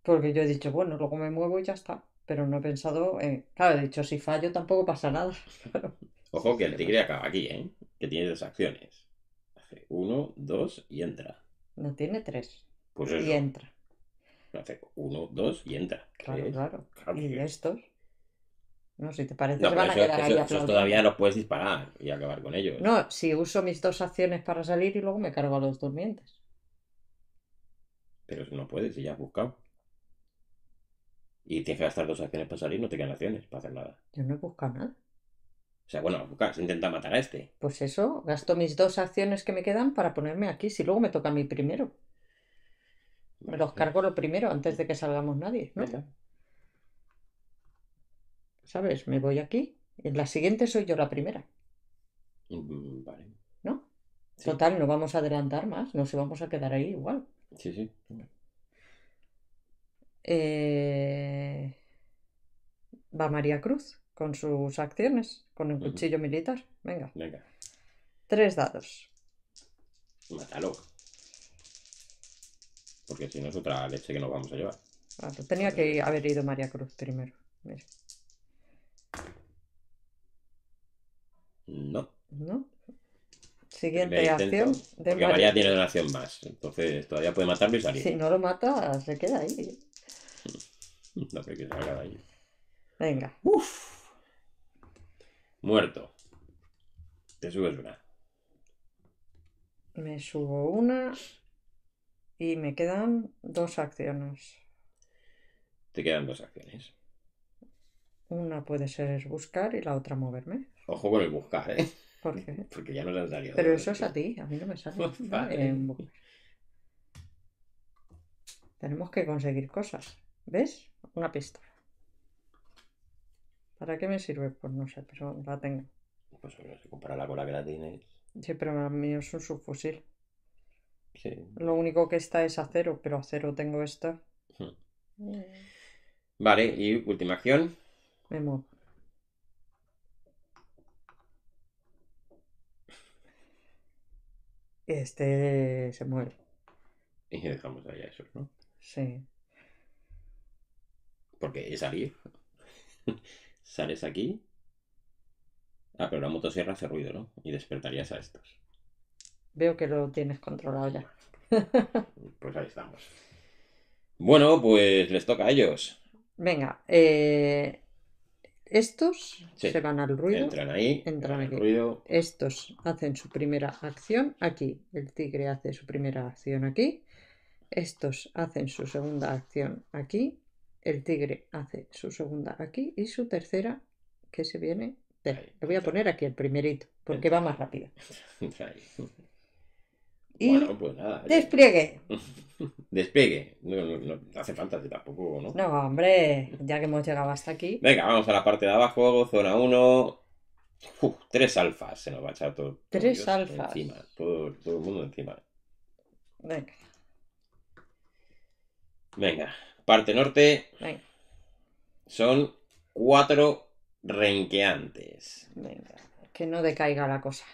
Porque yo he dicho, bueno, luego me muevo y ya está. Pero no he pensado en. Claro, he dicho, si fallo tampoco pasa nada. Ojo que el tigre acaba aquí, ¿eh? Que tiene dos acciones. Hace uno, dos y entra. No tiene tres. Pues Y entra. Hace uno, dos y entra. Claro, claro, Y estos. No, si te parece, que van a quedar todavía los puedes disparar y acabar con ellos. No, si uso mis dos acciones para salir y luego me cargo a los durmientes. Pero no puedes, si ya has buscado. Y tienes que gastar dos acciones para salir, no te quedan acciones para hacer nada. Yo no he buscado nada. O sea, bueno, claro, se intenta matar a este. Pues eso, gasto mis dos acciones que me quedan para ponerme aquí, si luego me toca a mí primero. Me los cargo lo primero, antes de que salgamos nadie, ¿Sabes? Me voy aquí. En la siguiente soy yo la primera. Mm, vale. ¿No? Total, no vamos a adelantar más, no se vamos a quedar ahí igual. Sí, sí. Eh, Va María Cruz con sus acciones, con el cuchillo militar. Venga. Venga. Tres dados. Matalo. Porque si no es otra leche que nos vamos a llevar. tenía que haber ido María Cruz primero. No. No. Siguiente acción. De porque María. tiene una acción más. Entonces todavía puede matarlo y salir. Si no lo mata, se queda ahí. No sé que salga ahí. Venga. Uf. Muerto. Te subes una. Me subo una y me quedan dos acciones. Te quedan dos acciones. Una puede ser buscar y la otra moverme. Ojo con el buscar, ¿eh? ¿Por qué? Porque ya te han salido. Pero eso es a ti, a mí no me sale. vale. Tenemos que conseguir cosas. ¿Ves? Una pistola. ¿Para qué me sirve? Pues no sé, pero la tengo. Pues bueno, si compararla con la que la tienes. Sí, pero la mía es un subfusil. Sí. Lo único que está es acero, pero acero tengo esta. Hmm. Mm. Vale, y última acción. Me Este se muere. Y dejamos allá eso, ¿no? Sí. Porque es salir. sales aquí. Ah, pero la motosierra hace ruido, ¿no? Y despertarías a estos. Veo que lo tienes controlado ya. pues ahí estamos. Bueno, pues les toca a ellos. Venga, eh, estos se van al ruido. Entran ahí. Entran aquí. Ruido. Estos hacen su primera acción aquí. El tigre hace su primera acción aquí. Estos hacen su segunda acción aquí el tigre hace su segunda aquí y su tercera que se viene Le voy a poner aquí el primerito porque va más rápido. Y pues eh. Despliegue. Despliegue. No, hace falta tampoco, ¿no? No, hombre, ya que hemos llegado hasta aquí. Venga, vamos a la parte de abajo, zona 1. tres alfas se nos va a echar todo. Tres alfas. Encima, todo, todo el mundo encima. Venga. Venga, Parte norte. Son cuatro renqueantes. que no decaiga la cosa.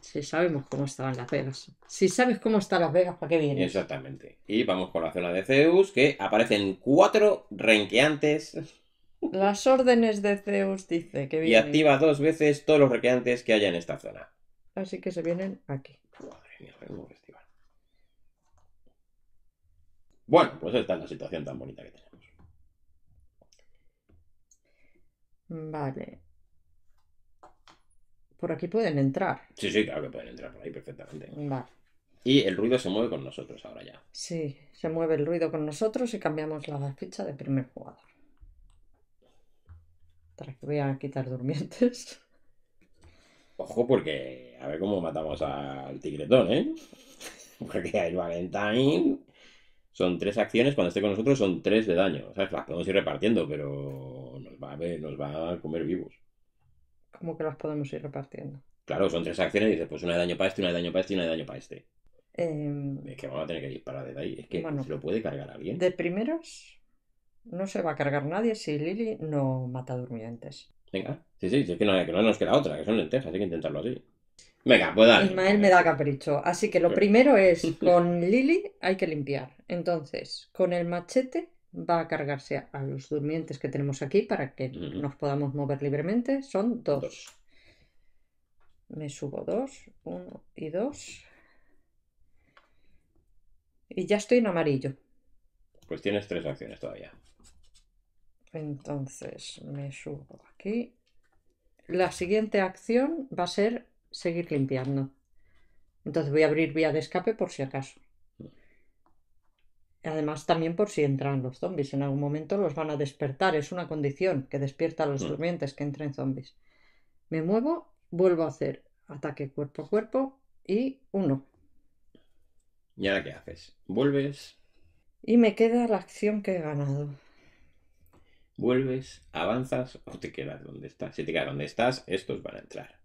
Si sabemos cómo estaban Las Vegas. Si sabes cómo están Las Vegas, ¿para qué vienes? Exactamente. Y vamos por la zona de Zeus, que aparecen cuatro renqueantes. Las órdenes de Zeus dice que viene. Y activa dos veces todos los renqueantes que haya en esta zona. Así que se vienen aquí. Madre mía, Bueno, pues esta es la situación tan bonita que tenemos. Vale. Por aquí pueden entrar. Sí, sí, claro que pueden entrar por ahí perfectamente. Vale. Y el ruido se mueve con nosotros ahora ya. Sí, se mueve el ruido con nosotros y cambiamos la ficha de primer jugador. voy a quitar durmientes. Ojo, porque a ver cómo matamos al tigretón, ¿eh? Porque hay Valentine son tres acciones, cuando esté con nosotros son tres de daño. O sea, Las podemos ir repartiendo, pero nos va, a ver, nos va a comer vivos. ¿Cómo que las podemos ir repartiendo? Claro, son tres acciones y dices, pues una de daño para este, una de daño para este y una de daño para este. Em, es que vamos a tener que disparar desde ahí. Es que se lo puede cargar alguien. De primeros, no se va a cargar nadie si Lily no mata durmientes. Venga, sí, sí, es que no, que no nos queda otra, que son lentejas, hay que intentarlo así. Venga, pues Ismael me da capricho. Así que lo primero es, con Lili hay que limpiar. Entonces, con el machete va a cargarse a los durmientes que tenemos aquí para que nos podamos mover libremente. Son dos. Me subo dos, uno y dos. Y ya estoy en amarillo. Pues tienes tres acciones todavía. Entonces, me subo aquí. La siguiente acción va a ser seguir limpiando. Entonces voy a abrir vía de escape por si acaso. Además, también por si entran los zombies. En algún momento los van a despertar. Es una condición que despierta a los mm. durmientes que entren zombies. Me muevo, vuelvo a hacer ataque cuerpo a cuerpo y uno. ¿Y ahora qué haces? ¿Vuelves? Y me queda la acción que he ganado. ¿Vuelves? ¿Avanzas o te quedas donde estás? Si te quedas donde estás, estos van a entrar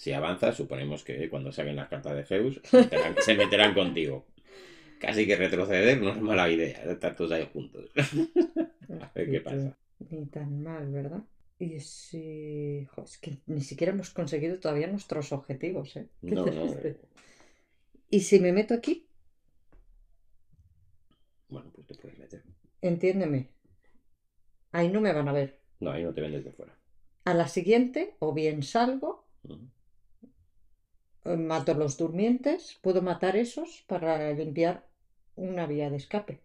si avanzas, suponemos que cuando saquen las cartas de Zeus, se meterán, contigo. Casi que retroceder no es mala idea, ¿eh? estar todos ahí juntos. a ver qué pasa. Ni tan mal, ¿verdad? Y si. es que ni siquiera hemos conseguido todavía nuestros objetivos, ¿eh? No, no, eh. ¿Y si me meto aquí? Bueno, pues te puedes meter. Entiéndeme. Ahí no me van a ver. No, ahí no te ven desde fuera. A la siguiente, o bien salgo, mato los durmientes, puedo matar esos para limpiar una vía de escape.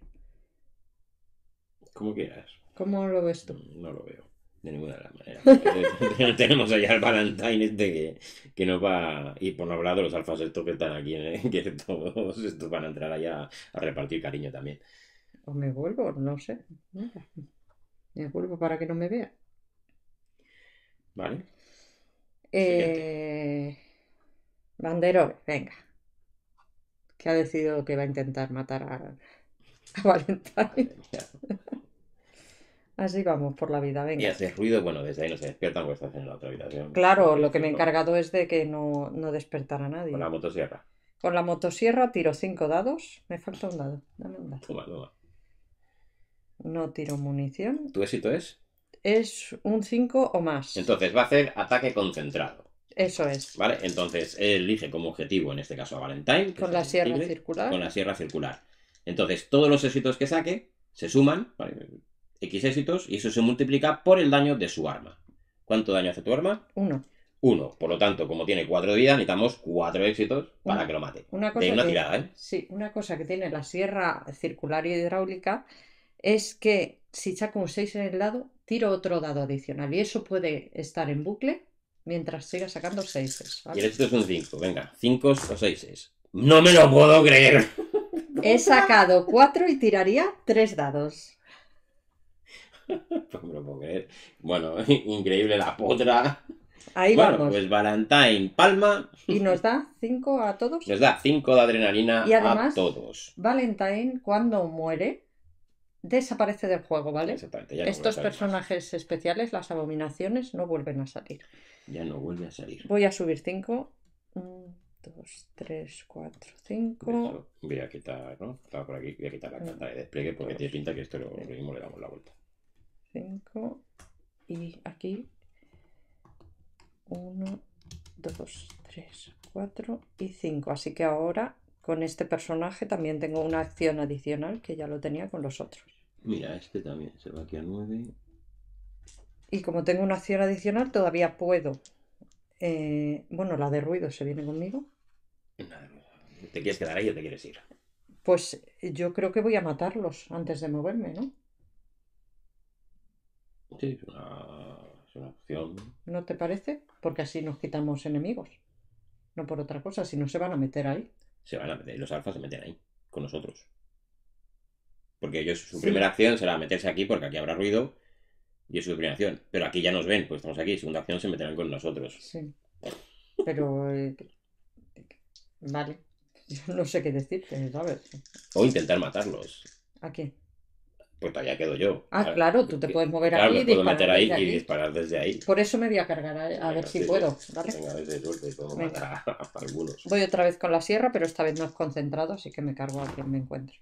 ¿Cómo quieras. ¿Cómo lo ves tú? Mm, no, lo veo. De ninguna de las maneras. Tenemos allá el Valentine este que, no nos va. Y por no hablar de los alfas estos que están aquí, eh, que todos estos van a entrar allá a, repartir cariño también. O me vuelvo, no sé. Me vuelvo para que no me vea. Vale. Eh. Bandero, venga. Que ha decidido que va a intentar matar a, Valentín? Así vamos por la vida, venga. Y hace ruido, bueno, desde ahí no se despiertan porque estás en la otra habitación. Claro, lo que me he encargado es de que no, no despertara a nadie. Con la motosierra. Con la motosierra tiro cinco dados. Me falta un dado. Dame un dado. Toma, toma. No tiro munición. ¿Tu éxito es? Es un 5 o más. Entonces va a hacer ataque concentrado. Eso es. Vale, entonces él elige como objetivo, en este caso a Valentine. Con la sierra circular. Con la sierra circular. Entonces, todos los éxitos que saque se suman, ¿vale? X éxitos, y eso se multiplica por el daño de su arma. ¿Cuánto daño hace tu arma? Uno. Uno. Por lo tanto, como tiene cuatro de vida, necesitamos cuatro éxitos para que lo mate. Una cosa que, ¿eh? Sí, una cosa que tiene la sierra circular y hidráulica es que si saco un 6 en el lado, tiro otro dado adicional. Y eso puede estar en bucle mientras siga sacando 6. ¿vale? Y el éxito es un 5, venga, 5 o 6. No me lo puedo creer. He sacado 4 y tiraría 3 dados. No me lo puedo creer. Bueno, increíble la potra. Ahí vamos bueno, Pues Valentine, palma. Y nos da 5 a todos. Nos da 5 de adrenalina a todos y además, Valentine, cuando muere, desaparece del juego, ¿vale? Estos personajes especiales, las abominaciones, no vuelven a salir. Ya no vuelve a salir. Voy a subir 5. 1, 2, 3, 4, 5. Voy a quitar, ¿no? por aquí la carta de despliegue porque tiene pinta que esto lo mismo le damos la vuelta. 5. Y aquí 1, 2, 3, 4 y 5. Así que ahora con este personaje también tengo una acción adicional que ya lo tenía con los otros. Mira, este también se va aquí a 9. Y como tengo una acción adicional, todavía puedo. Eh, bueno, la de ruido se viene conmigo. ¿Te quieres quedar ahí o te quieres ir? Pues eh, yo creo que voy a matarlos antes de moverme, ¿no? Sí, es una, opción. ¿No te parece? Porque así nos quitamos enemigos. No por otra cosa, si no se van a meter ahí. Se van a meter, los alfas se meten ahí, con nosotros. Porque ellos, su primera acción será meterse aquí porque aquí habrá ruido y es su primera acción. Pero aquí ya nos ven, pues estamos aquí. Segunda acción se meterán con nosotros. Sí. Pero. Eh, vale. Yo no sé qué decirte, ¿sabes? O intentar matarlos. ¿A qué? Pues todavía quedo yo. Ah, claro, tú te puedes mover claro, aquí. puedo disparar meter ahí y disparar desde ahí. Por eso me voy a cargar, a, ver si puedo. Venga, a ver algunos. Voy otra vez con la sierra, pero esta vez no es concentrado, así que me cargo a quien me encuentre.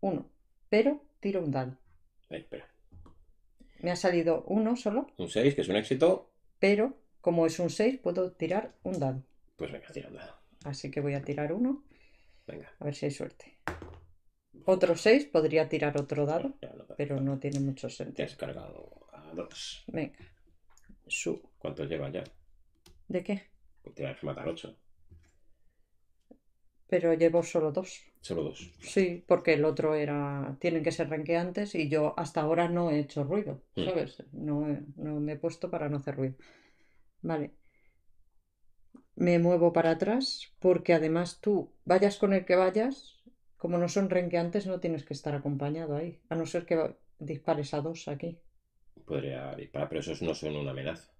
Uno. Pero tiro un dal espera. Me ha salido uno solo. Un 6, que es un éxito. Pero como es un 6, puedo tirar un dado. Pues venga, tira un dado. Así que voy a tirar uno. Venga. A ver si hay suerte. Otro 6, podría tirar otro dado, pero no tiene mucho sentido. Te has cargado a dos. Venga. Su. ¿Cuánto lleva ya? ¿De qué? Tienes que matar 8 pero llevo solo dos. Solo dos. Sí, porque el otro era, tienen que ser renqueantes y yo hasta ahora no he hecho ruido, mm. ¿sabes? No, no me he puesto para no hacer ruido. Vale. Me muevo para atrás porque además tú vayas con el que vayas, como no son renqueantes no tienes que estar acompañado ahí, a no ser que dispares a dos aquí. Podría disparar, pero esos no son una amenaza.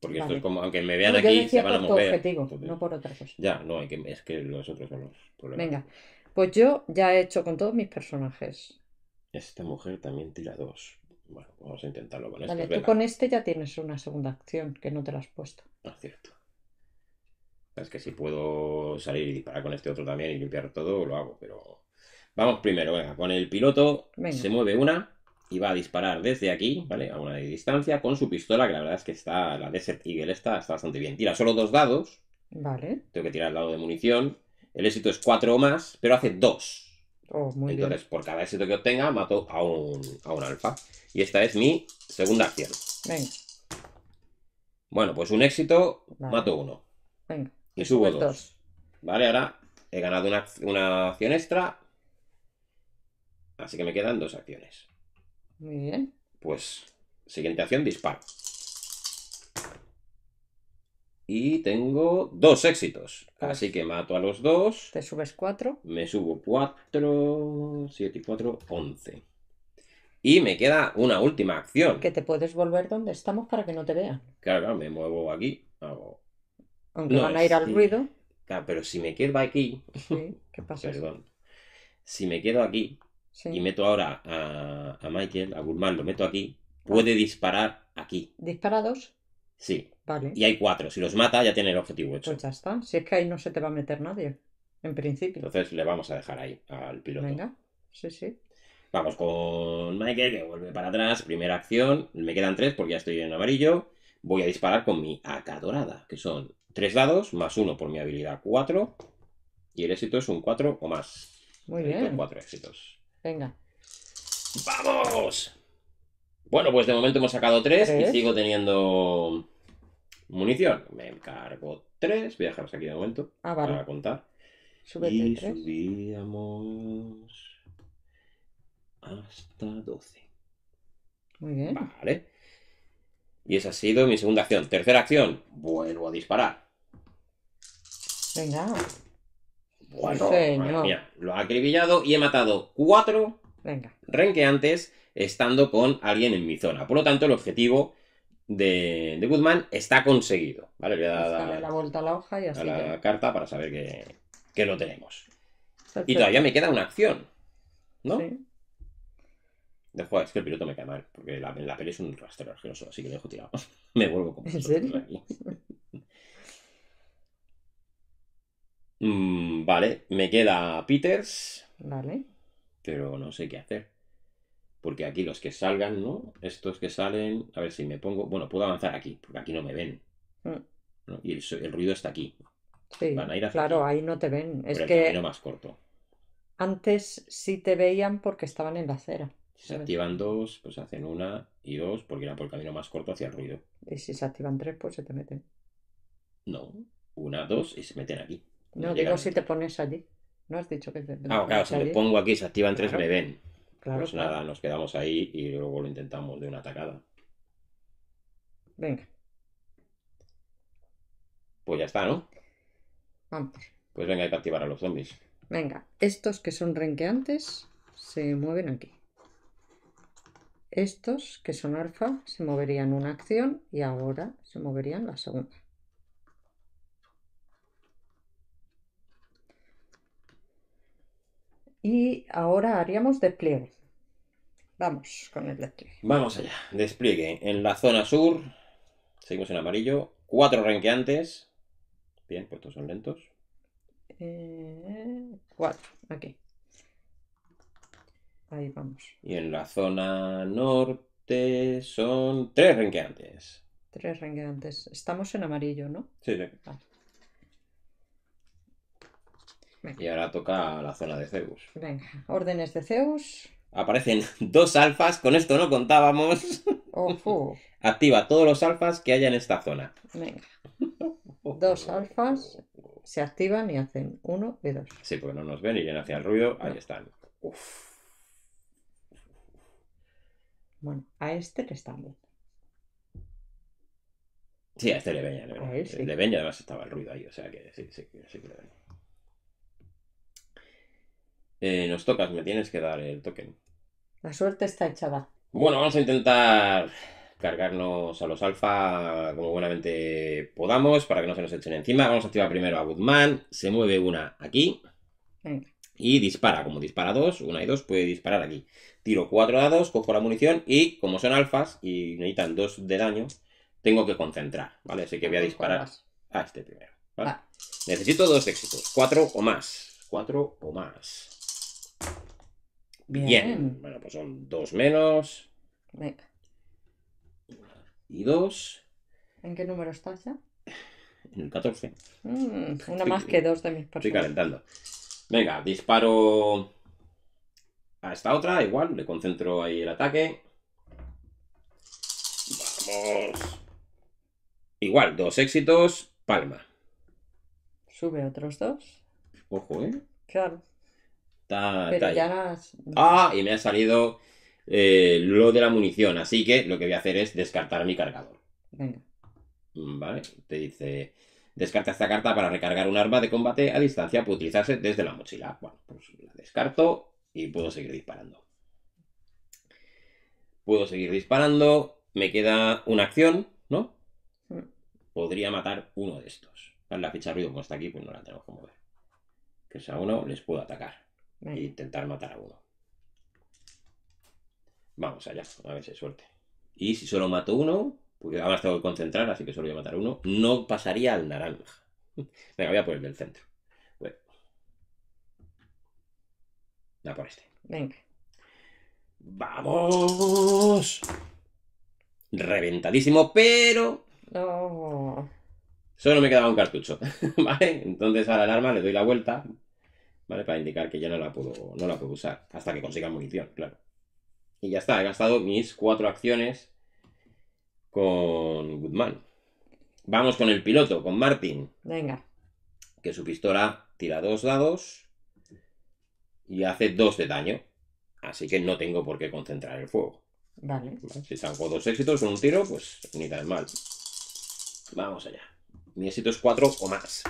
Porque esto es como, aunque me vean aquí, se van a mover. objetivo, no por otra cosa. Ya, no, es que los otros son los problemas. Venga, pues yo ya he hecho con todos mis personajes. Esta mujer también tira dos. Bueno, vamos a intentarlo con vale, Tú con este ya tienes una segunda acción que no te la has puesto. Ah, cierto. Es que si puedo salir y disparar con este otro también y limpiar todo, lo hago, pero. Vamos primero, venga, con el piloto se mueve una y va a disparar desde aquí, ¿vale? A una distancia, con su pistola, que la verdad es que está, la Desert Eagle está, está bastante bien. Tira solo dos dados. Vale. Tengo que tirar el dado de munición. El éxito es cuatro o más, pero hace dos. Oh, muy Entonces, por cada éxito que obtenga, mato a un, alfa. Y esta es mi segunda acción. Venga. Bueno, pues un éxito, mato uno. Venga. Y subo pues dos. Vale, ahora he ganado una, una acción extra. Así que me quedan dos acciones. Muy bien. Pues, siguiente acción, disparo. Y tengo dos éxitos. Pues, así que mato a los dos. Te subes cuatro. Me subo cuatro. Siete y cuatro, once. Y me queda una última acción. Que te puedes volver donde estamos para que no te vean. Claro, me muevo aquí. Aunque van a ir al ruido. Claro, pero si me quedo aquí. ¿qué pasa? Perdón. Si me quedo aquí, y meto ahora a, Michael, a Guzmán, lo meto aquí, ah. puede disparar aquí. ¿Dispara dos? Sí. Vale. Y hay cuatro. Si los mata, ya tiene el objetivo hecho. Pues ya está. Si es que ahí no se te va a meter nadie, en principio. Entonces le vamos a dejar ahí al piloto. Venga. Sí, sí. Vamos con Michael, que vuelve para atrás. Primera acción. Me quedan tres porque ya estoy en amarillo. Voy a disparar con mi AK dorada, que son tres dados, más uno por mi habilidad, cuatro. Y el éxito es un cuatro o más. Muy bien. Cuatro éxitos. Venga. ¡Vamos! Bueno, pues de momento hemos sacado tres y sigo teniendo munición. Me encargo tres. Voy a dejaros aquí de momento ah, vale. para contar. Súbete y subíamos hasta 12. Muy bien. Vale. Y esa ha sido mi segunda acción. Tercera acción, vuelvo a disparar. Venga. Señor. lo ha acribillado y he matado cuatro renqueantes estando con alguien en mi zona. Por lo tanto, el objetivo de, Goodman está conseguido. ¿vale? voy a pues dar la vuelta a la hoja y así. A la carta para saber que, lo tenemos. Y todavía me queda una acción. ¿No? Sí. Dejo, es que el piloto me cae mal, porque la, la peli es un rastro asqueroso, así que lo dejo tirado. me vuelvo con ¿En Mm, vale, me queda Peters. Vale. Pero no sé qué hacer. Porque aquí los que salgan, ¿no? Estos que salen. A ver si me pongo. Bueno, puedo avanzar aquí, porque aquí no me ven. Mm. Y el, ruido está aquí. Van a ir hacia claro, ahí no te ven. es el que. Camino más corto. Antes sí te veían porque estaban en la acera. Si se activan dos, pues hacen una y dos, porque era por el camino más corto hacia el ruido. Y si se activan tres, pues se te meten. No, una, dos y se meten aquí. No, digo si te pones allí. No has dicho que te, Ah, claro, si le pongo aquí, se activan tres, me ven. Claro, pues nada, nos quedamos ahí y luego lo intentamos de una atacada. Venga. Pues ya está, ¿no? Vamos. Pues venga, hay que activar a los zombies. Venga, estos que son renqueantes se mueven aquí. Estos que son alfa se moverían una acción y ahora se moverían la segunda. Y ahora haríamos despliegue. Vamos con el despliegue. Vamos allá. Despliegue en la zona sur. Seguimos en amarillo. Cuatro renqueantes. Bien, pues estos son lentos. Eh, cuatro, aquí. Ahí vamos. Y en la zona norte son tres renqueantes. Tres renqueantes Estamos en amarillo, ¿no? Sí, sí. Y ahora toca la zona de Zeus. Venga, órdenes de Zeus. Aparecen dos alfas, con esto no contábamos. Activa todos los alfas que haya en esta zona. Venga. Dos alfas se activan y hacen uno y dos. Sí, porque no nos ven y vienen hacia el ruido. Ahí están. Bueno, a este le están viendo. Sí, a este le ven ya. Le ven, además estaba el ruido ahí, o sea que sí, sí, sí le eh, nos tocas, me tienes que dar el token. La suerte está echada. Bueno, vamos a intentar cargarnos a los alfa como buenamente podamos para que no se nos echen encima. Vamos a activar primero a Guzmán Se mueve una aquí. Y dispara. Como dispara dos, una y dos, puede disparar aquí. Tiro cuatro dados, cojo la munición y como son alfas y necesitan dos de daño, tengo que concentrar, ¿vale? Así que voy a disparar a este primero. Ah. Necesito dos éxitos, cuatro o más. Cuatro o más. Bien. Bueno, pues son dos menos. Y dos. ¿En qué número estás ya? En el 14. Mm, una más que dos de mis personas. Estoy calentando. Venga, disparo a esta otra, igual, le concentro ahí el ataque. Vamos. Igual, dos éxitos, palma. Sube otros dos. Ojo, ¿eh? Claro. Mm. Ah, y me ha salido eh, lo de la munición. Así que lo que voy a hacer es descartar mi cargador. Mm, vale, te dice. Descarta esta carta para recargar un arma de combate a distancia puede utilizarse desde la mochila. Bueno, pues la descarto y puedo seguir disparando. Puedo seguir disparando. Me queda una acción, ¿no? Mm. Podría matar uno de estos. La ficha ruido como está aquí, pues no la tenemos que mover. Que sea uno, les puedo atacar intentar matar a uno. Vamos allá, a ver si hay suerte. Y si solo mato uno, porque además tengo que concentrar, así que solo voy a matar uno, no pasaría al naranja. Venga, voy a por el del centro. Voy por este. Venga. ¡Vamos! Reventadísimo, pero... Solo me quedaba un cartucho, ¿vale? Entonces a la alarma le doy la vuelta, ¿vale? Para indicar que ya no la puedo, no la puedo usar, hasta que consiga munición, claro. Y ya está, he gastado mis cuatro acciones con Goodman. Vamos con el piloto, con Martin. Venga. Que su pistola tira dos dados y hace dos de daño. Así que no tengo por qué concentrar el fuego. Vale. Si saco dos éxitos en un tiro, pues ni tan mal. Vamos allá. Mi éxito es cuatro o más.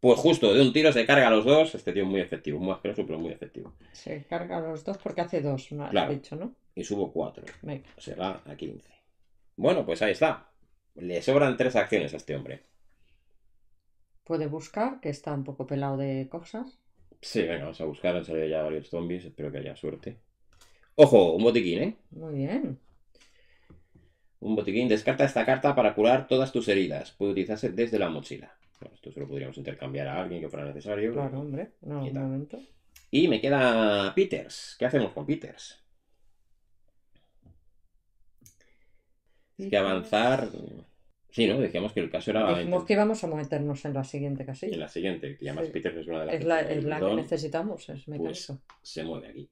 Pues justo, de un tiro se carga a los dos. Este tío es muy efectivo, muy asqueroso, pero muy efectivo. Se carga a los dos porque hace dos, ¿no? Claro. dicho, ¿no? Y subo cuatro. Se va a quince. Bueno, pues ahí está. Le sobran tres acciones a este hombre. Puede buscar, que está un poco pelado de cosas. Sí, venga, vamos a buscar. Han salido ya varios zombies. Espero que haya suerte. Ojo, un botiquín, ¿eh? Muy bien. Un botiquín. Descarta esta carta para curar todas tus heridas. Puede utilizarse desde la mochila esto se podríamos intercambiar a alguien que fuera necesario. Claro, hombre, no momento. Y me queda Peters. ¿Qué hacemos con Peters? Es que avanzar. Sí, ¿no? Decíamos que el caso era. Dijimos que íbamos a meternos en la siguiente casilla. En la siguiente, que Peters es una de las la, es la que necesitamos, es pues se mueve aquí.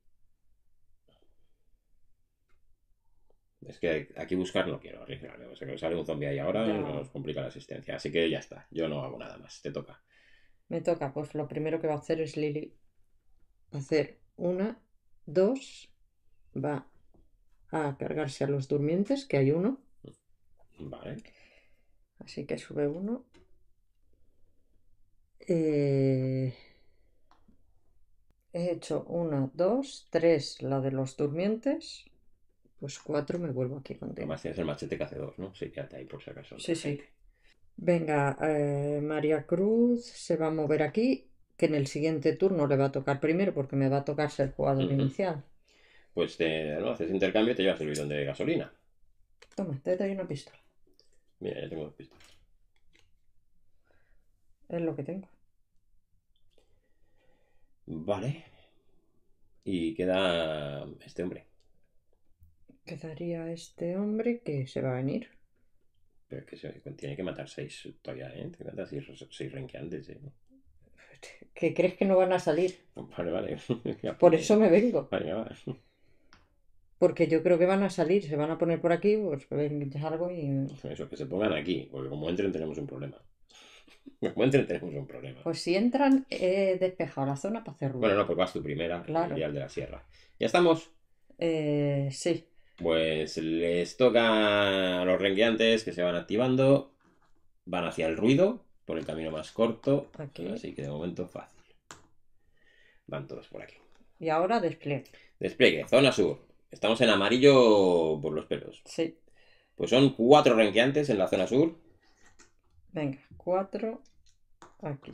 Es que aquí buscar no quiero originalmente. O sea, que sale un zombie ahí ahora nos complica la asistencia. Así que ya está. Yo no hago nada más. Te toca. Me toca. Pues lo primero que va a hacer es Lily. hacer una, dos. Va a cargarse a los durmientes, que hay uno. Vale. Así que sube uno. Eh, he hecho una, dos, tres, la de los durmientes. Pues cuatro me vuelvo aquí contigo. Además tienes el machete que hace dos, ¿no? Sí, quédate ahí por si acaso. Sí, sí. Venga, eh, María Cruz se va a mover aquí, que en el siguiente turno le va a tocar primero, porque me va a tocar ser jugador inicial. Pues te, ¿no? haces intercambio y te llevas el bidón de gasolina. Toma, te doy una pistola. Mira, ya tengo dos pistolas. Es lo que tengo. Vale. Y queda este hombre. Quedaría este hombre que se va a venir. Pero es que se, tiene que matar seis todavía, ¿eh? Tiene que matar seis, renqueantes, ¿eh? ¿Qué crees que no van a salir? Vale, vale. por pues, eso me vengo. Vale, vale. Porque yo creo que van a salir, se van a poner por aquí, pues ven algo y. Eh. Eso, que se pongan aquí, porque como entren tenemos un problema. Como entren tenemos un problema. Pues si entran, he despejado la zona para hacer ruido. Bueno, no, pues vas tu primera, claro. el de la sierra. ¿Ya estamos? Eh, sí. Pues les toca a los renqueantes que se van activando. Van hacia el ruido, por el camino más corto. Así que de momento fácil. Van todos por aquí. Y ahora despliegue. Despliegue, zona sur. Estamos en amarillo por los pelos. Sí. Pues son cuatro renqueantes en la zona sur. Venga, cuatro aquí.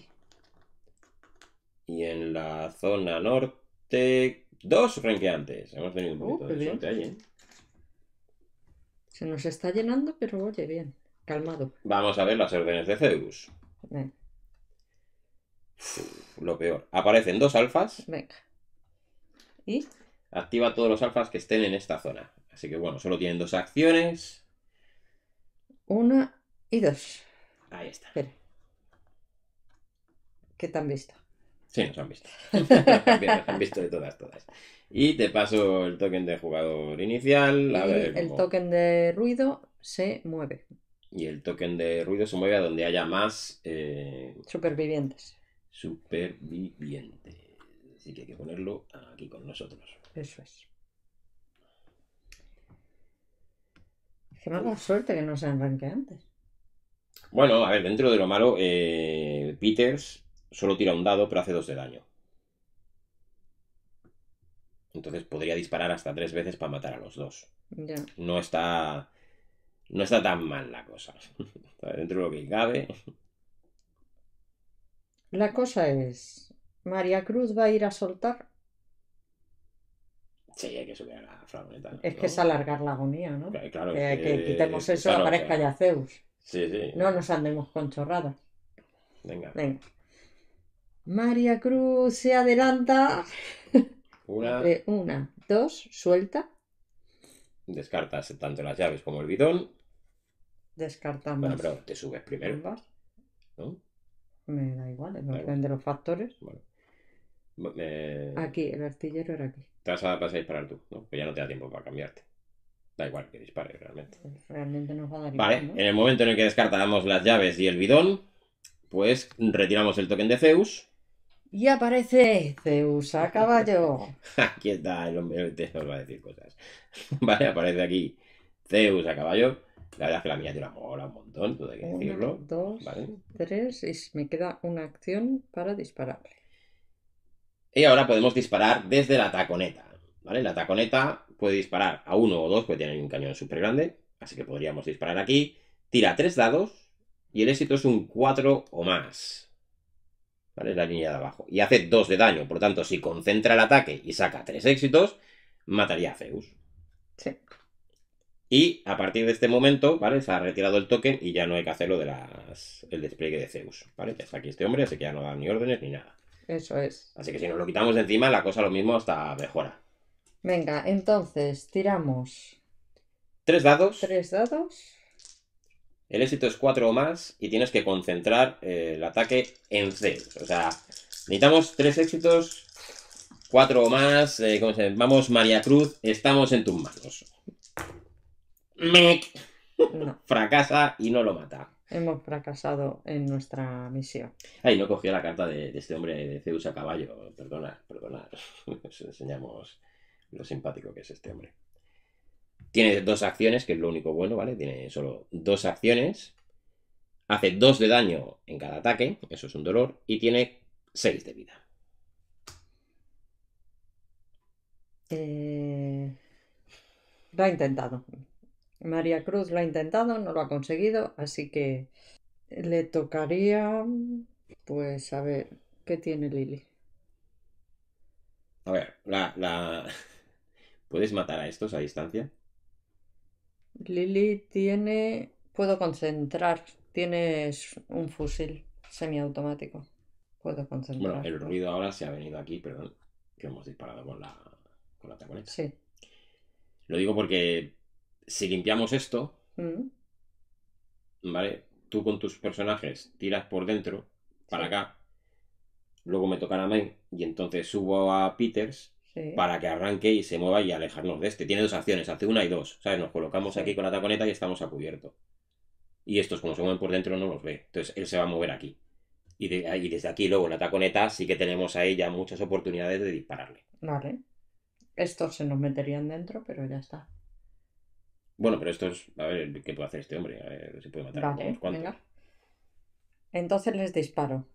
Y en la zona norte, dos renqueantes. Hemos tenido un poquito uh, de suerte ahí, ¿eh? Se nos está llenando, pero oye, bien, calmado. Vamos a ver las órdenes de Zeus. lo peor. Aparecen dos alfas. Venga. ¿Y? Activa todos los alfas que estén en esta zona. Así que bueno, solo tienen dos acciones. Una y dos. Ahí está. ¿Qué te han visto? Sí, nos han visto. han visto de todas, todas. Y te paso el token de jugador inicial. el token de ruido se mueve. Y el token de ruido se mueve a donde haya más... Eh, supervivientes. Supervivientes. Así que hay que ponerlo aquí con nosotros. Eso es. Qué mala suerte que no se arranque antes. Bueno, a ver, dentro de lo malo, eh, Peters solo tira un dado, pero hace dos de daño. Entonces podría disparar hasta tres veces para matar a los dos. Ya. No está. No está tan mal la cosa. Está dentro de lo que cabe. La cosa es. ¿María Cruz va a ir a soltar? Sí, hay que subir a la Es que es alargar la agonía, ¿no? que, quitemos eso, y aparezca ya Zeus. Sí, sí. No nos andemos con chorradas. Venga. Venga. María Cruz se adelanta. Una. Eh, dos, suelta. Descartas tanto las llaves como el bidón. Descartamos. Bueno, pero te subes primero. ¿No? Me da igual, depende orden de los factores. Eh, aquí, el artillero era aquí. Te vas a, pasar a disparar tú, ¿no? ya no te da tiempo para cambiarte. Da igual que dispare realmente. Pues realmente nos va a dar igual, Vale, en el momento en el que descartamos las llaves y el bidón, pues retiramos el token de Zeus y aparece Zeus este, a caballo. Aquí está el hombre que nos va a decir cosas. Vale, aparece aquí Zeus a caballo. La verdad es que la mía la mola un montón, todo que decirlo. dos, tres, y me queda una acción para disparar. Y ahora podemos disparar desde la taconeta. ¿Vale? La taconeta puede disparar a uno o dos, puede tienen un cañón súper grande. Así que podríamos disparar aquí. Tira tres dados y el éxito es un cuatro o más. ¿vale? La línea de abajo. Y hace dos de daño. Por tanto, si concentra el ataque y saca tres éxitos, mataría a Zeus. Sí. Y a partir de este momento, ¿vale? Se ha retirado el token y ya no hay que hacerlo de las... el despliegue de Zeus, ¿vale? Ya está aquí este hombre, así que ya no da ni órdenes ni nada. Eso es. Así que si nos lo quitamos de encima, la cosa lo mismo hasta mejora. Venga, entonces, tiramos. Tres dados. Tres dados. El éxito es 4 o más y tienes que concentrar eh, el ataque en C. O sea, necesitamos 3 éxitos, 4 o más. Eh, Vamos, María Cruz, estamos en tus manos. Mec. Fracasa y no lo mata. Hemos fracasado en nuestra misión. Ay, no cogió la carta de, este hombre de Zeus a caballo. Perdona, perdona. Os enseñamos lo simpático que es este hombre. Tiene dos acciones, que es lo único bueno, ¿vale? Tiene solo dos acciones. Hace dos de daño en cada ataque, eso es un dolor, y tiene seis de vida. Eh, lo ha intentado. María Cruz lo ha intentado, no lo ha conseguido, así que le tocaría, pues a ver, ¿qué tiene Lili? A ver, la... ¿Puedes matar a estos a distancia? Lily tiene. Puedo concentrar. Tienes un fusil semiautomático. Puedo concentrar. Bueno, el ruido ahora se ha venido aquí, perdón, que hemos disparado con la, con la taconeta. Sí. Lo digo porque si limpiamos esto, mm. ¿vale? Tú con tus personajes tiras por dentro, para acá, luego me tocan a mí y entonces subo a Peters para que arranque y se mueva y alejarnos de este. Tiene dos acciones, hace una y dos. ¿Sabes? Nos colocamos aquí con la taconeta y estamos a cubierto. Y estos, como se mueven por dentro, no los ve. Entonces él se va a mover aquí. Y, desde aquí, luego, la taconeta, sí que tenemos a ella muchas oportunidades de dispararle. Vale. Estos se nos meterían dentro, pero ya está. Bueno, pero estos. A ver, ¿qué puede hacer este hombre? A ver puede matar vale, Venga. Entonces les disparo.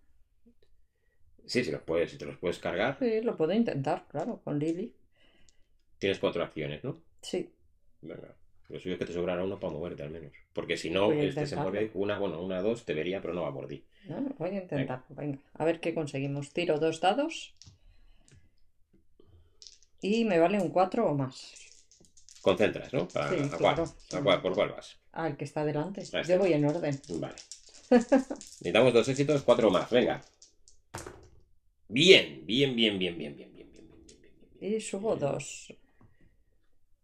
Sí, si, los puedes, si te los puedes cargar. Sí, lo puedo intentar, claro, con Lily. Tienes cuatro acciones, ¿no? Sí. Venga. Lo suyo es que te sobrara uno para moverte al menos. Porque si no, este se mueve una, bueno, una, dos, te vería, pero no va por ti. No, voy a intentar. Venga. a ver qué conseguimos. Tiro dos dados. Y me vale un cuatro o más. Concentras, ¿no? Para, sí, a, ¿Por cuál vas? Al ah, que está delante. Yo voy en orden. Vale. Necesitamos dos éxitos, cuatro o más. Venga. Bien, bien, bien, bien, bien, bien, bien, bien, bien, Y subo dos.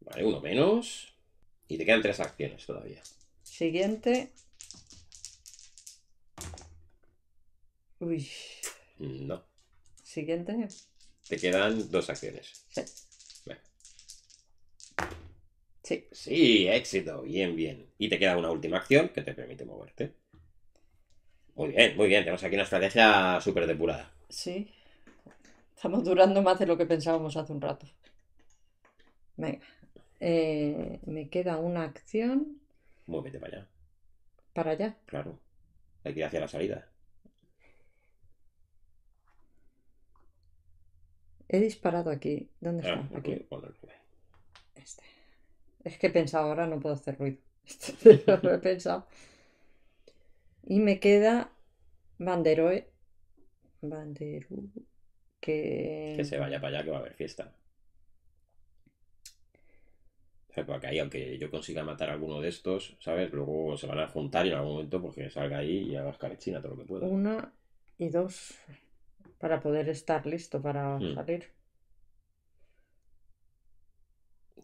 Vale, uno menos. Y te quedan tres acciones todavía. Siguiente. Uy. No. Siguiente. Te quedan dos acciones. Sí. Sí. Sí, éxito. Bien, bien. Y te queda una última acción que te permite moverte. Muy bien, muy bien. Tenemos aquí una estrategia súper depurada. Sí. Estamos durando más de lo que pensábamos hace un rato. Venga. Eh, me queda una acción. Muévete para allá. ¿Para allá? Claro. Hay que ir hacia la salida. He disparado aquí. ¿Dónde ah, está? Aquí. Este. Es que he pensado ahora, no puedo hacer ruido. Esto lo he pensado. Y me queda Banderoe que... se vaya para allá, que va a haber fiesta. ahí, aunque yo consiga matar alguno de estos, ¿sabes? Luego se van a juntar y en algún momento porque pues, salga ahí y haga China todo lo que pueda. Una y dos. Para poder estar listo para hmm. salir.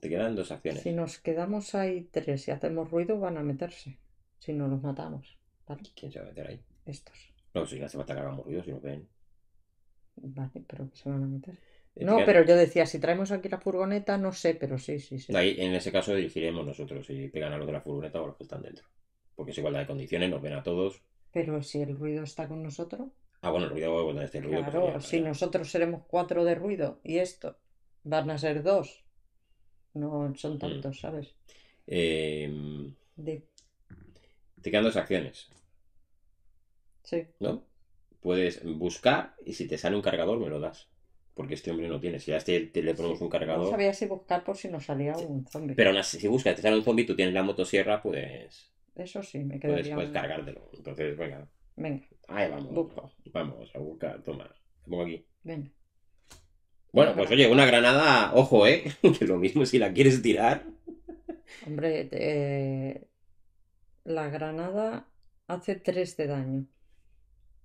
Te quedan dos acciones. Si nos quedamos ahí tres y hacemos ruido, van a meterse. Si no los matamos. ¿Quién se va a meter ahí? Estos. No, si hace falta que ruido, si nos ven. Vale, pero se van a meter. No, pero yo decía, si traemos aquí la furgoneta, no sé, pero sí, sí, sí. Ahí, en ese caso dirigiremos nosotros si pegan a los de la furgoneta o los que están dentro. Porque es igualdad de condiciones, nos ven a todos. Pero si el ruido está con nosotros. Ah, bueno, el ruido, bueno, el ruido. Claro, si nosotros seremos cuatro de ruido y esto, van a ser dos. No son mm. tantos, ¿sabes? Eh... Te quedan dos acciones. Sí. ¿No? Puedes buscar y si te sale un cargador me lo das. Porque este hombre no tiene. Si a este le ponemos un cargador. No sabía si buscar por si nos salía un zombie. Pero si buscas, te sale un zombie, tú tienes la motosierra, puedes Eso sí, me quedaría. Puedes, cargártelo. Entonces, venga. Venga. Ahí vamos. Vamos a buscar. Toma. Te pongo aquí. Venga. Bueno, pues oye, una granada, ojo, ¿eh? que lo mismo si la quieres tirar. Hombre, eh, la granada hace 3 de daño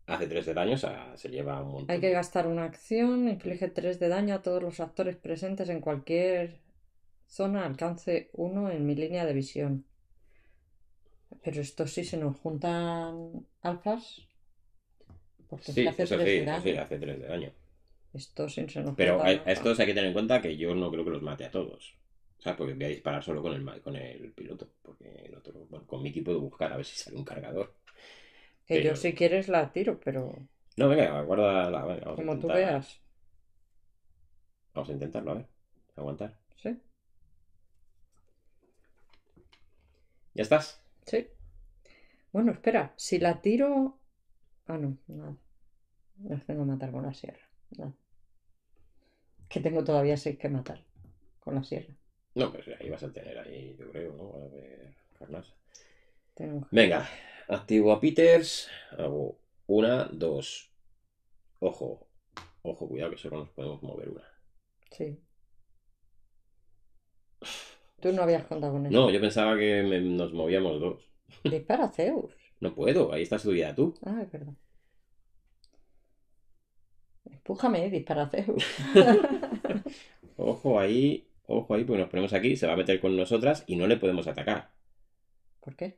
hace 3 de daño, o sea, se lleva un montón. Hay que gastar una acción, inflige 3 de daño a todos los actores presentes en cualquier zona, alcance uno en mi línea de visión. Pero esto sí se nos juntan alfas. Porque sí, hace eso de daño. Esto se nos Pero a, eh, estos hay que tener en cuenta que yo no creo que los mate a todos. O sea, porque voy a disparar solo con el, con el piloto. Porque el otro, con mi equipo de buscar a ver si sale un cargador. Que yo si quieres la tiro, pero... No, venga, guarda la... Como tú veas. Vamos a intentarlo, a ver. Aguantar. Sí. ¿Ya estás? Sí. Bueno, espera, si la tiro... Ah, no, nada. Las tengo que matar con la sierra. Nada. Que tengo todavía seis que matar con la sierra. No, pero pues ahí vas a tener ahí, yo creo, ¿no? A ver, Venga, Activo a Peters. Hago una, dos. Ojo, ojo, cuidado que solo nos podemos mover una. Sí. Tú no habías contado con eso. No, yo pensaba que nos movíamos dos. Dispara Zeus. No puedo, ahí su vida tú. Ah, es verdad. Empújame, dispara Zeus. Ojo ahí, ojo ahí, porque nos ponemos aquí, se va a meter con nosotras y no le podemos atacar. ¿Por qué?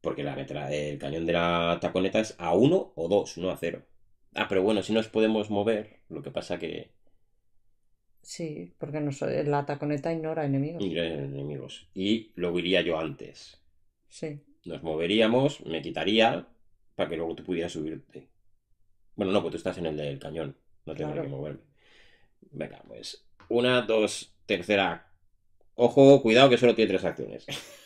Porque la metra, del cañón de la taconeta es a 1 o 2, no a 0. Ah, pero bueno, si nos podemos mover, lo que pasa que... Sí, porque no, la taconeta ignora enemigos. Ignora enemigos. Y lo huiría yo antes. Sí. Nos moveríamos, me quitaría, para que luego tú pudieras subirte. Bueno, no, porque tú estás en el del cañón. No tengo que moverme. Venga, pues. Una, dos, tercera. Ojo, cuidado que solo tiene tres acciones.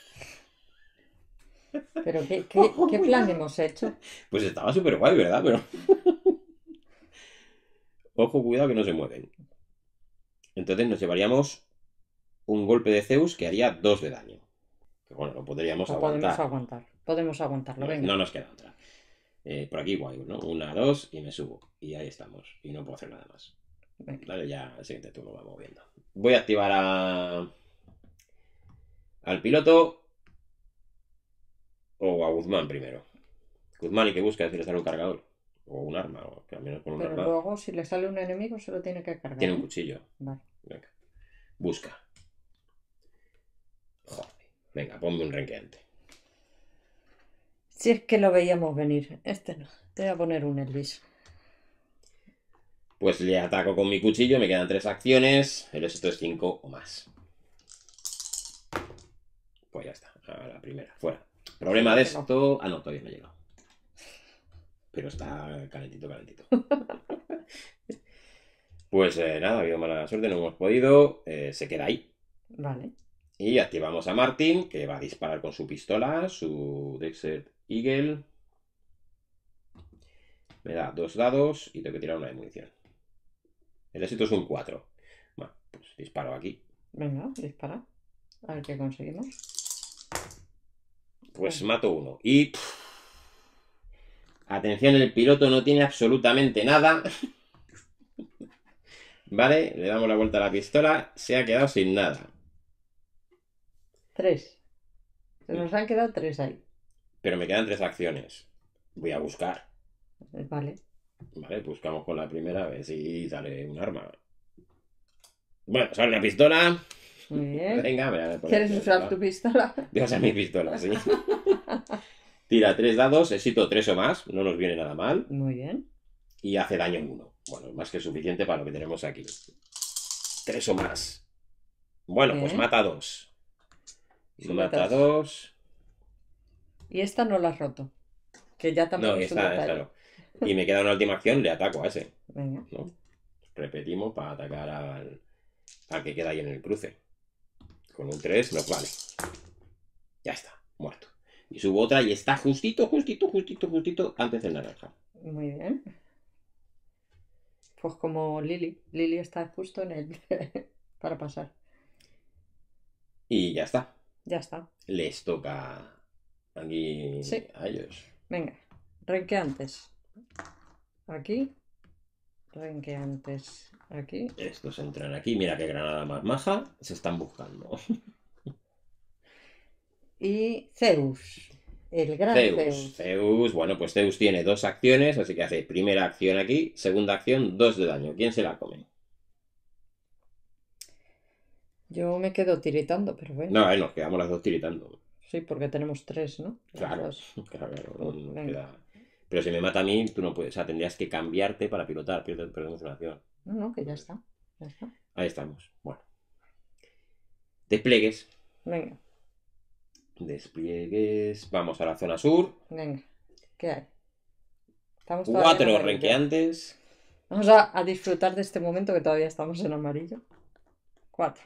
¿Pero qué, qué, oh, plan hemos hecho? Pues estaba súper guay, ¿verdad? Pero... Ojo, cuidado que no se mueven. Entonces nos llevaríamos un golpe de Zeus que haría dos de daño. Que bueno, lo podríamos aguantar. Podemos aguantar. Podemos aguantarlo, no, nos queda otra. Eh, por aquí igual, ¿no? Una, dos y me subo. Y ahí estamos. Y no puedo hacer nada más. ya el siguiente turno va moviendo. Voy a activar al piloto o a Guzmán primero. Guzmán y que busca decirle si un cargador o un arma, o al menos Pero luego, si le sale un enemigo, se lo tiene que cargar. Tiene un cuchillo. Vale. Venga. Busca. Joder. Venga, ponme un renqueante. Si es que lo veíamos venir. Este no. Te voy a poner un Elvis. Pues le ataco con mi cuchillo, me quedan tres acciones. El resto es cinco o más. Pues ya está. A la primera, fuera. Problema de esto. Ah, no, todavía no ha llegado. Pero está calentito, calentito. Pues eh, nada, ha habido mala suerte, no hemos podido. Eh, se queda ahí. Vale. Y activamos a Martín, que va a disparar con su pistola, su Dexter Eagle. Me da dos dados y tengo que tirar una de munición. El éxito es un 4. Bueno, pues disparo aquí. Venga, dispara. A ver qué conseguimos. Pues mato uno. Y. atención, el piloto no tiene absolutamente nada. vale, le damos la vuelta a la pistola. Se ha quedado sin nada. Tres. Se mm. nos han quedado tres ahí. Pero me quedan tres acciones. Voy a buscar. Eh, vale. Vale, pues buscamos con la primera vez y sale un arma. Bueno, sale la pistola. Venga, ¿Quieres usar tu pistola? Voy a mi pistola, sí. Tira tres dados, éxito tres o más, no nos viene nada mal. Muy bien. Y hace daño en uno. Bueno, más que suficiente para lo que tenemos aquí. Tres o más. Bueno, pues mata dos. mata dos. Y esta no la has roto. Que ya tampoco no, es Y me queda una última acción, le ataco a ese. Venga. Repetimos para atacar al, al que queda ahí en el cruce. Con un 3 no vale. Ya está, muerto. Y subo otra y está justito, justito, justito, justito antes de naranja. Muy bien. Pues como Lili. Lili está justo en el... para pasar. Y ya está. Ya está. Les toca aquí a ellos. Venga, antes? Aquí antes aquí. Estos entran aquí. Mira qué granada más maja. Se están buscando. y Zeus. El gran Zeus. Zeus. Bueno, pues Zeus tiene dos acciones, así que hace primera acción aquí, segunda acción, dos de daño. ¿Quién se la come? Yo me quedo tiritando, pero bueno. No, nos quedamos las dos tiritando. Sí, porque tenemos tres, ¿no? claro, claro, claro. Pero si me mata a mí, tú no puedes, o sea, tendrías que cambiarte para pilotar, No, no, que ya está. Ahí estamos. Bueno. Despliegues. Venga. Despliegues. Vamos a la zona sur. Venga. ¿Qué hay? Estamos Cuatro renqueantes. Vamos a, disfrutar de este momento que todavía estamos en amarillo. Cuatro.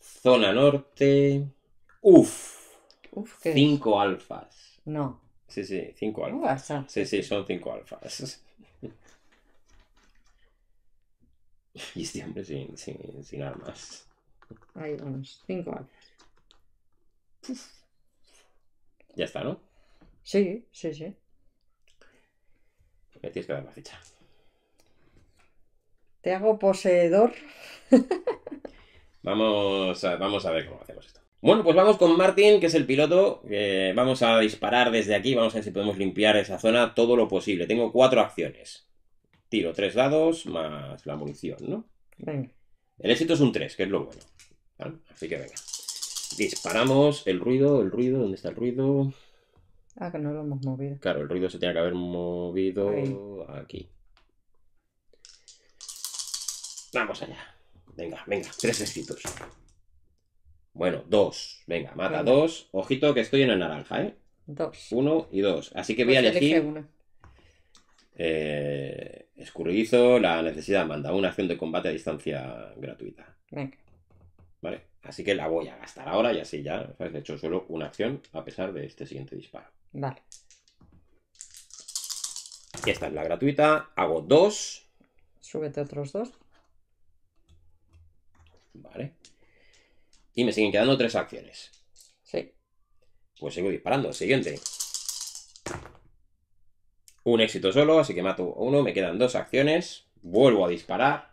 Zona norte. Uf. Uf Cinco alfas. No. Sí, sí, cinco alfas. Ah, sí, sí, son cinco alfas. y este sin, sin, armas. Ahí vamos, cinco alfas. Ya está, ¿no? Sí, sí, sí. Me tienes que dar la ficha. Te hago poseedor. vamos, vamos a ver cómo hacemos esto. Bueno, pues vamos con Martín, que es el piloto. vamos a disparar desde aquí, vamos a ver si podemos limpiar esa zona todo lo posible. Tengo cuatro acciones. Tiro tres dados más la munición, ¿no? Venga. El éxito es un 3, que es lo bueno. Así que venga. Disparamos el ruido, el ruido, ¿dónde está el ruido? Ah, que no lo hemos movido. Claro, el ruido se tiene que haber movido aquí. Vamos allá. Venga, venga, tres éxitos. Bueno, dos. Venga, mata dos. Ojito que estoy en el naranja, ¿eh? Dos. Uno y dos. Así que pues voy a elegir. Eh, la necesidad manda una acción de combate a distancia gratuita. Venga. Vale. Así que la voy a gastar ahora y así ya. ¿sabes? De hecho, solo una acción a pesar de este siguiente disparo. Vale. Y esta es la gratuita. Hago dos. Súbete otros dos. Vale. Y me siguen quedando tres acciones. Sí. Pues sigo disparando. Siguiente. Un éxito solo, así que mato uno. Me quedan dos acciones. Vuelvo a disparar.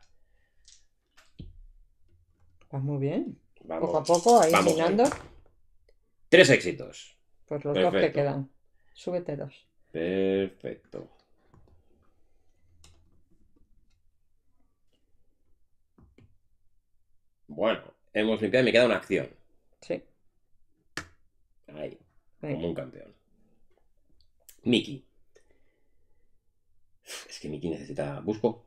Vas pues muy bien. Vamos, poco a poco, ahí Tres éxitos. Pues los dos que quedan. Súbete dos. Perfecto. Bueno, Hemos limpiado y me queda una acción. Sí. Ahí. Como un campeón. Mickey. Es que Miki necesita. Busco.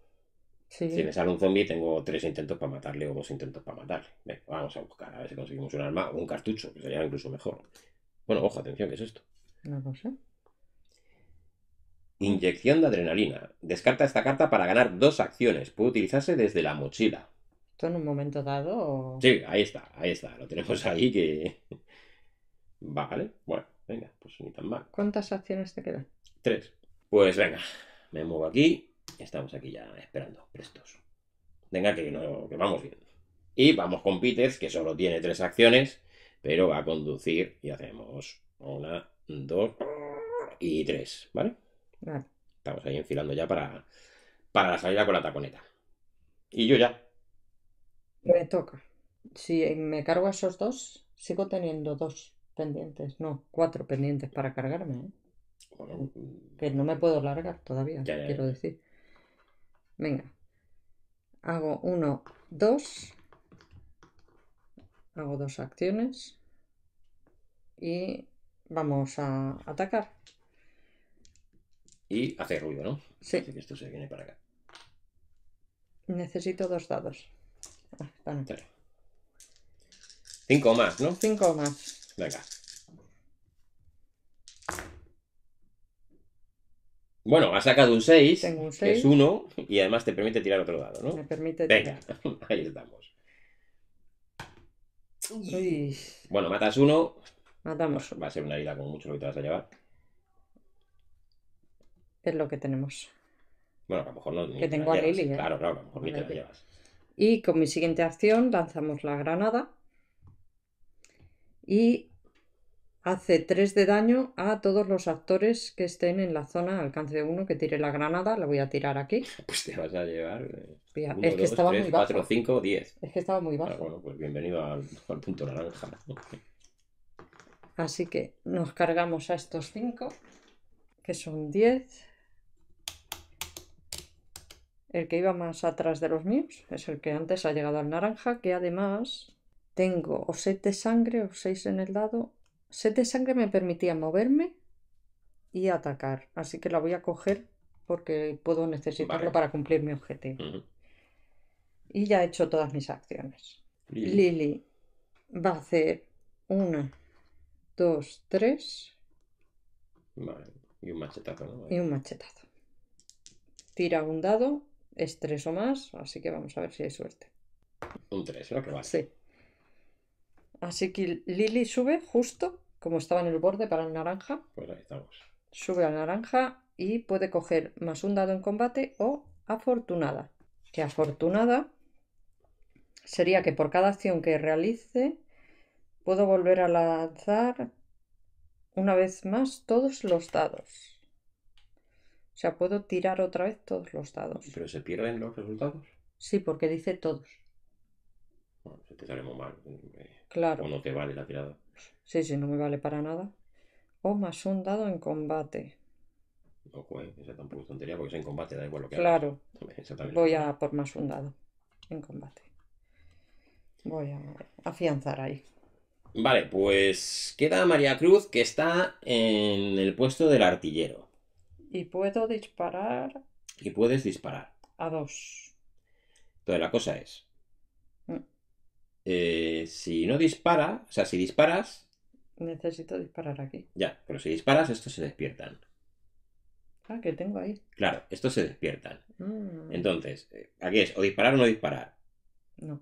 Sí. Si me sale un zombie, tengo tres intentos para matarle o dos intentos para matarle. vamos a buscar a ver si conseguimos un arma o un cartucho, que sería incluso mejor. Bueno, ojo, atención, ¿qué es esto? No lo sé. Inyección de adrenalina. Descarta esta carta para ganar dos acciones. Puede utilizarse desde la mochila esto en un momento dado. Sí, ahí está, ahí está. Lo tenemos ahí que. Vale, bueno, venga, pues ni tan mal. ¿Cuántas acciones te quedan? Tres. Pues venga, me muevo aquí. Estamos aquí ya esperando, prestos. Venga, que, que vamos viendo. Y vamos con Peters, que solo tiene tres acciones, pero va a conducir y hacemos una, dos y tres, ¿vale? Vale. Estamos ahí enfilando ya para, para la salida con la taconeta. Y yo ya, me toca. Si eh, me cargo esos dos, sigo teniendo dos pendientes, no, cuatro pendientes para cargarme. ¿eh? Que no me puedo largar todavía, quiero decir. Venga. Hago uno, dos. Hago dos acciones. Y vamos a atacar. Y hace ruido, ¿no? Sí. esto se viene para acá. Necesito dos dados. 5 ah, Cinco más, ¿no? Cinco más. Venga. Bueno, ha sacado un 6, que es 1, y además te permite tirar otro dado, ¿no? Me permite Venga, tirar. ahí estamos. Bueno, matas uno. Matamos. Pues va a ser una herida como mucho lo que te vas a llevar. Es lo que tenemos. Bueno, a lo mejor no. Que tengo a Lily. ¿eh? Claro, claro, a lo mejor ni te llevas. Y con mi siguiente acción lanzamos la granada y hace 3 de daño a todos los actores que estén en la zona alcance de uno que tire la granada. La voy a tirar aquí. Pues te vas a llevar. Eh. es que estaba muy bajo. 4, 5, 10. Es que estaba muy bajo. bueno, pues bienvenido al, al punto naranja. Así que nos cargamos a estos 5, que son 10. El que iba más atrás de los míos es el que antes ha llegado al naranja, que además tengo o 7 sangre o 6 en el dado. 7 de sangre me permitía moverme y atacar, así que la voy a coger porque puedo necesitarlo para cumplir mi objetivo. Y ya he hecho todas mis acciones. Lili. va a hacer una, dos, tres. Y un machetazo, Y un machetazo. Tira un dado es tres o más, así que vamos a ver si hay suerte. Un 3, creo Que va Sí. Así que Lili sube justo, como estaba en el borde para el naranja. Pues ahí estamos. Sube al naranja y puede coger más un dado en combate o afortunada. Que afortunada sería que por cada acción que realice puedo volver a lanzar una vez más todos los dados. O sea, puedo tirar otra vez todos los dados. ¿Pero se pierden los resultados? Sí, porque dice todos. Bueno, se te sale mal. Eh, claro. O no te vale la tirada. Sí, sí, no me vale para nada. O más un dado en combate. No, pues, esa tampoco es tontería porque es en combate, da igual lo que Claro. Voy a por más un dado en combate. Voy a afianzar ahí. Vale, pues queda María Cruz que está en el puesto del artillero. Y puedo disparar. Y puedes disparar. A dos. Entonces la cosa es. Mm. Eh, si no dispara, o sea, si disparas. Necesito disparar aquí. Ya, pero si disparas, estos se despiertan. Ah, que tengo ahí. Claro, estos se despiertan. Mm. Entonces, eh, aquí es, o disparar o no disparar. No.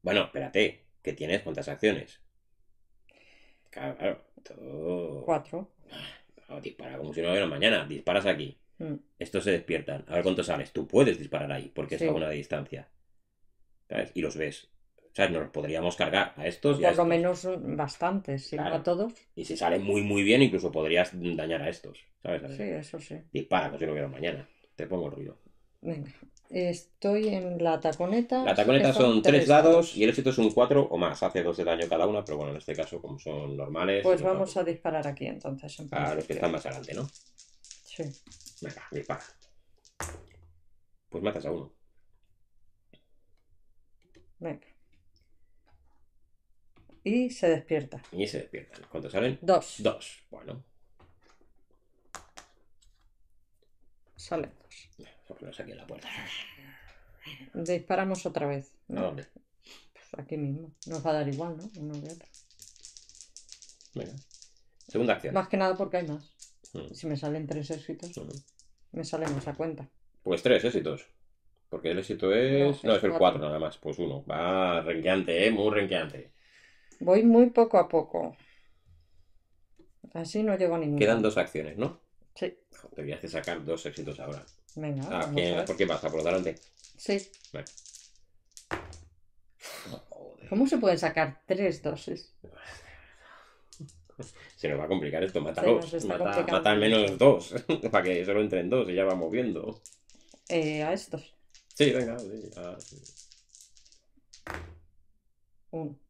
Bueno, espérate, que tienes cuántas acciones. Claro, Cuatro. Ah dispara como si no hubiera mañana. Disparas aquí. Mm. Estos se despiertan. A ver cuánto sales. Tú puedes disparar ahí porque es a una distancia. ¿Sabes? Y los ves. O nos podríamos cargar a estos Por lo menos bastantes, a todos. Y si sale muy, muy bien, incluso podrías dañar a estos. ¿Sabes? sí, eso sí. Dispara como si no hubiera mañana. Te pongo el ruido. Venga. Estoy en la taconeta. La taconeta son, tres dados, y el éxito es un 4 o más. Hace dos de daño cada una, pero bueno, en este caso, como son normales. Pues vamos a disparar aquí entonces. a los que están más adelante, ¿no? Sí. Venga, dispara. Pues matas a uno. Venga. Y se despierta. Y se despierta, ¿Cuántos salen? Dos. Dos. Bueno. Salen dos. Pues Disparamos otra vez. Pues aquí mismo. Nos va a dar igual, ¿no? Uno de otro. Venga. Segunda acción. Más que nada porque hay más. Mm. Si me salen tres éxitos, mm. me sale más a cuenta. Pues tres éxitos. Porque el éxito es. No, es, el cuatro nada más. Pues uno. Va renqueante, ¿eh? Muy renqueante. Voy muy poco a poco. Así no llego a Quedan dos acciones, ¿no? Sí. Deberías que sacar dos éxitos ahora. Venga. Ah, ¿Por qué pasa? ¿Por delante? Sí. ¿Cómo se pueden sacar tres doses? Se nos va a complicar esto, Matar dos. Mata, al menos dos. para que solo entren dos y ya vamos viendo. Eh, a estos. Sí, venga, Un.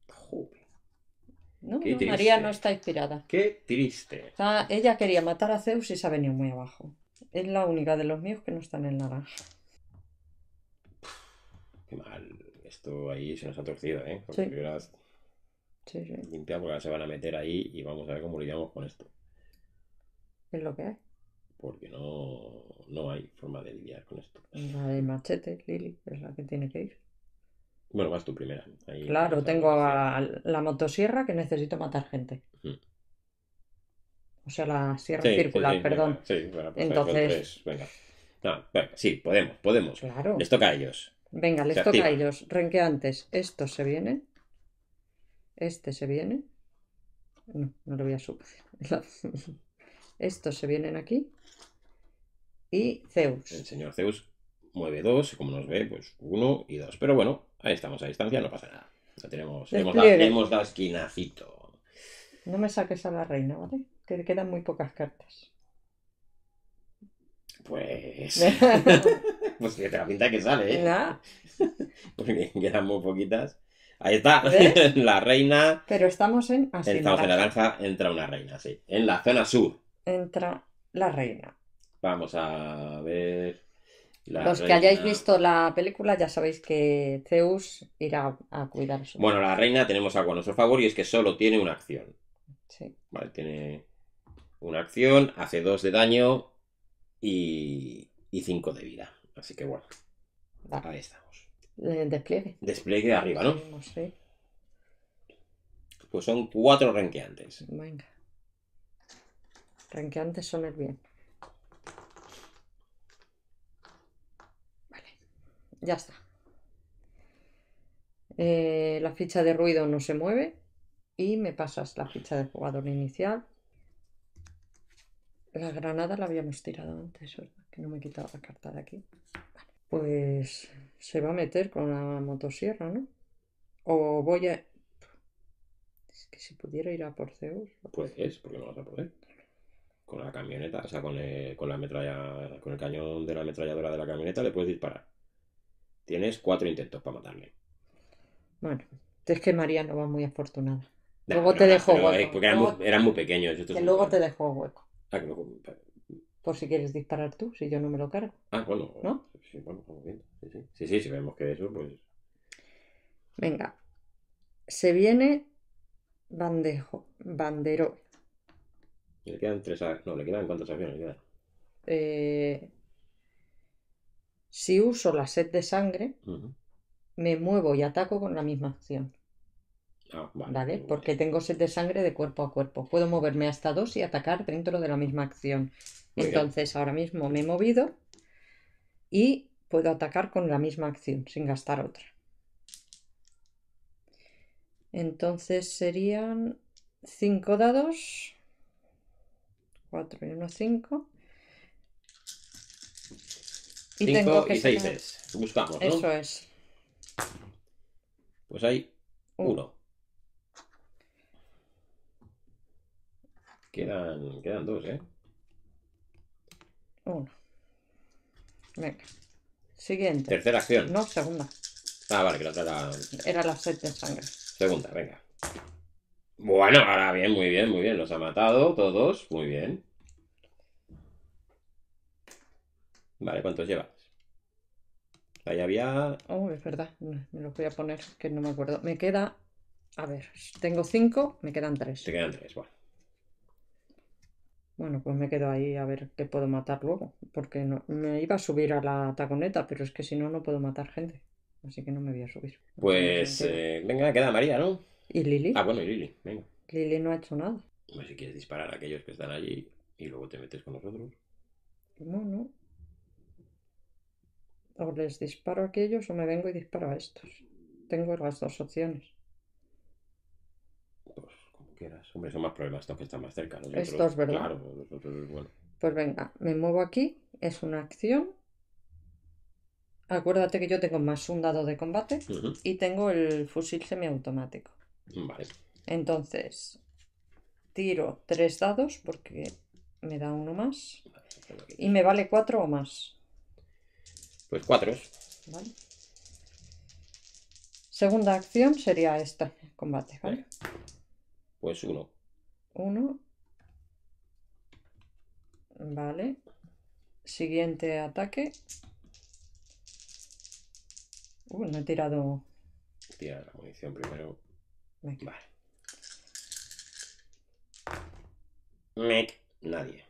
No, María no está inspirada. Qué triste. Ah, ella quería matar a Zeus y se ha venido muy abajo. Es la única de los míos que no está en el naranja. Qué mal. Esto ahí se nos ha torcido, ¿eh? sí. sí, porque se van a meter ahí y vamos a ver cómo lidiamos con esto. Es lo que hay. Porque no, hay forma de lidiar con esto. La del machete, Lili, es la que tiene que ir. Bueno, vas tú primera. claro, tengo la motosierra que necesito matar gente. Mm o sea, la sierra circular, perdón. sí, bueno, pues Entonces... Venga. sí, podemos, podemos. Les toca a ellos. Venga, les toca a ellos. Renqueantes, estos se vienen. Este se viene. No, no lo voy a subir. Estos se vienen aquí. Y Zeus. El señor Zeus mueve dos, como nos ve, pues uno y dos. Pero bueno, ahí estamos a distancia, no pasa nada. tenemos, hemos hemos esquinacito. No me saques a la reina, ¿vale? quedan muy pocas cartas. Pues. pues que te la pinta que sale, ¿eh? Porque quedan muy poquitas. Ahí está, la reina. Pero estamos en. Así estamos en entra una reina, sí. En la zona sur. Entra la reina. Vamos a ver. Los que hayáis visto la película ya sabéis que Zeus irá a cuidar Bueno, la reina tenemos algo a nuestro favor y es que solo tiene una acción. Sí. Vale, tiene una acción, hace dos de daño y, 5 de vida. Así que bueno, ahí estamos. Eh, despliegue. Despliegue arriba, ¿no? Pues son cuatro renqueantes. Venga. Renqueantes son el bien. Vale, ya está. Eh, la ficha de ruido no se mueve y me pasas la ficha de jugador inicial la granada la habíamos tirado antes, ¿verdad? Que no me he quitado la carta de aquí. Vale. Pues se va a meter con la motosierra, ¿no? O voy a... Es que si pudiera ir a por Zeus... Pues es, porque no vas a poder. Con la camioneta, o sea, con, el, la metralla, con el cañón de la ametralladora de la camioneta le puedes disparar. Tienes cuatro intentos para matarle. Bueno, es que María no va muy afortunada. luego te dejó hueco. porque eran, muy, eran pequeños. luego te dejó hueco. Ah, Por si quieres disparar tú, si yo no me lo cargo. Ah, bueno. ¿No? Sí, bueno, vamos viendo. Sí, sí. Sí, sí, si vemos que eso, pues. Venga. Se viene Bandejo. Bandero. Le quedan tres. acciones? No, le quedan cuántas acciones le quedan. Eh, si uso la sed de sangre, me muevo y ataco con la misma acción. Ah, vale. Porque tengo set de sangre de cuerpo a cuerpo. Puedo moverme hasta dos y atacar dentro de la misma acción. Entonces, ahora mismo me he movido y puedo atacar con la misma acción, sin gastar otra. Entonces serían Cinco dados. 4 y 1, 5. Y y 6 es. Buscamos, ¿no? Eso es. Pues hay uno Quedan, quedan dos, ¿eh? Uno. Venga. Siguiente. Tercera acción. No, segunda. Ah, vale, que la otra era. la sed de sangre. Segunda, venga. Bueno, ahora bien, muy bien, muy bien. Los ha matado todos. Muy bien. Vale, ¿cuántos llevas? Ahí había. Oh, es verdad. Me los voy a poner que no me acuerdo. Me queda. A ver, tengo cinco, me quedan tres. Te quedan tres, bueno. Bueno, pues me quedo ahí a ver qué puedo matar luego, porque no, me iba a subir a la taconeta, pero es que si no, no puedo matar gente, así que no me voy a subir. Pues eh, venga, queda María, ¿no? ¿Y Lili? Ah, bueno, y Lili, venga. Lili no ha hecho nada. Pues si quieres disparar a aquellos que están allí y luego te metes con nosotros. No, no. O les disparo a aquellos o me vengo y disparo a estos. Tengo las dos opciones. Hombre, son más problemas estos que están más cerca. Los estos, ¿verdad? Claro, Pues venga, me muevo aquí, es una acción. Acuérdate que yo tengo más un dado de combate y tengo el fusil semiautomático. Vale. Entonces, tiro tres dados porque me da uno más. y me vale cuatro o más. Pues cuatro. Vale. Segunda acción sería esta, combate, ¿vale? vale pues uno. Uno. Vale. Siguiente ataque. Uh, no he tirado. Tira la munición primero. Vale. Mec. Nadie.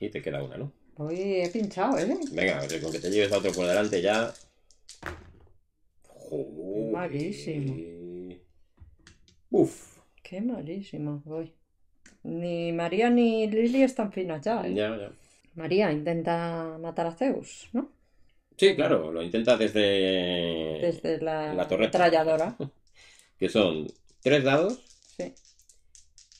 Y te queda una, ¿no? Hoy he pinchado, ¿eh? Venga, con que te lleves a otro por delante ya. Joder. Uf. Qué malísimo voy. Ni María ni Lily están finas ¿eh? ya. María intenta matar a Zeus, ¿no? Sí, claro, lo intenta desde, la, torre que son tres dados. Sí.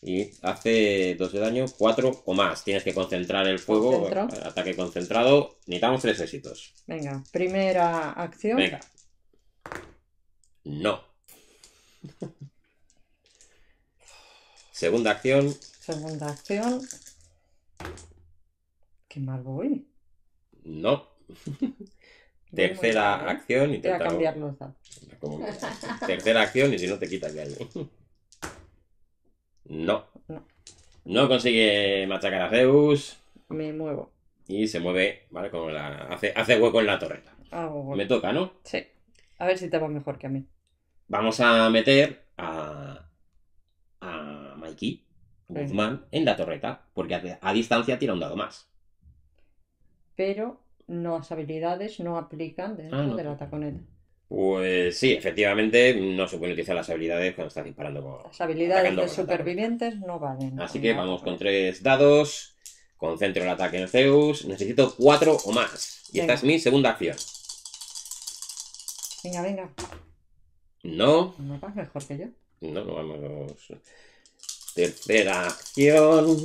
Y hace dos de daño, cuatro o más. Tienes que concentrar el fuego. Eh, ataque concentrado. Necesitamos tres éxitos. Venga, primera acción. Venga. No. Segunda acción. Segunda acción. Qué mal voy. No. Tercera ¿eh? acción. y Voy a cambiar Tercera acción y si no te quitas de No. No. consigue machacar a Zeus Me muevo. y se mueve, ¿vale? como la... hace, hueco en la torreta. Me toca, ¿no? Sí. A ver si te va mejor que a mí. Vamos a meter a, aquí, Guzmán, en la torreta, porque a, distancia tira un dado más. Pero no, las habilidades no aplican dentro ah, Pues sí, efectivamente no se pueden utilizar las habilidades cuando estás disparando con. Las habilidades de supervivientes no valen. Así que vamos con tres dados. Concentro el ataque en Zeus. Necesito cuatro o más. Y esta es mi segunda acción. Venga, venga. No. mejor que yo. No, no vamos. Tercera acción.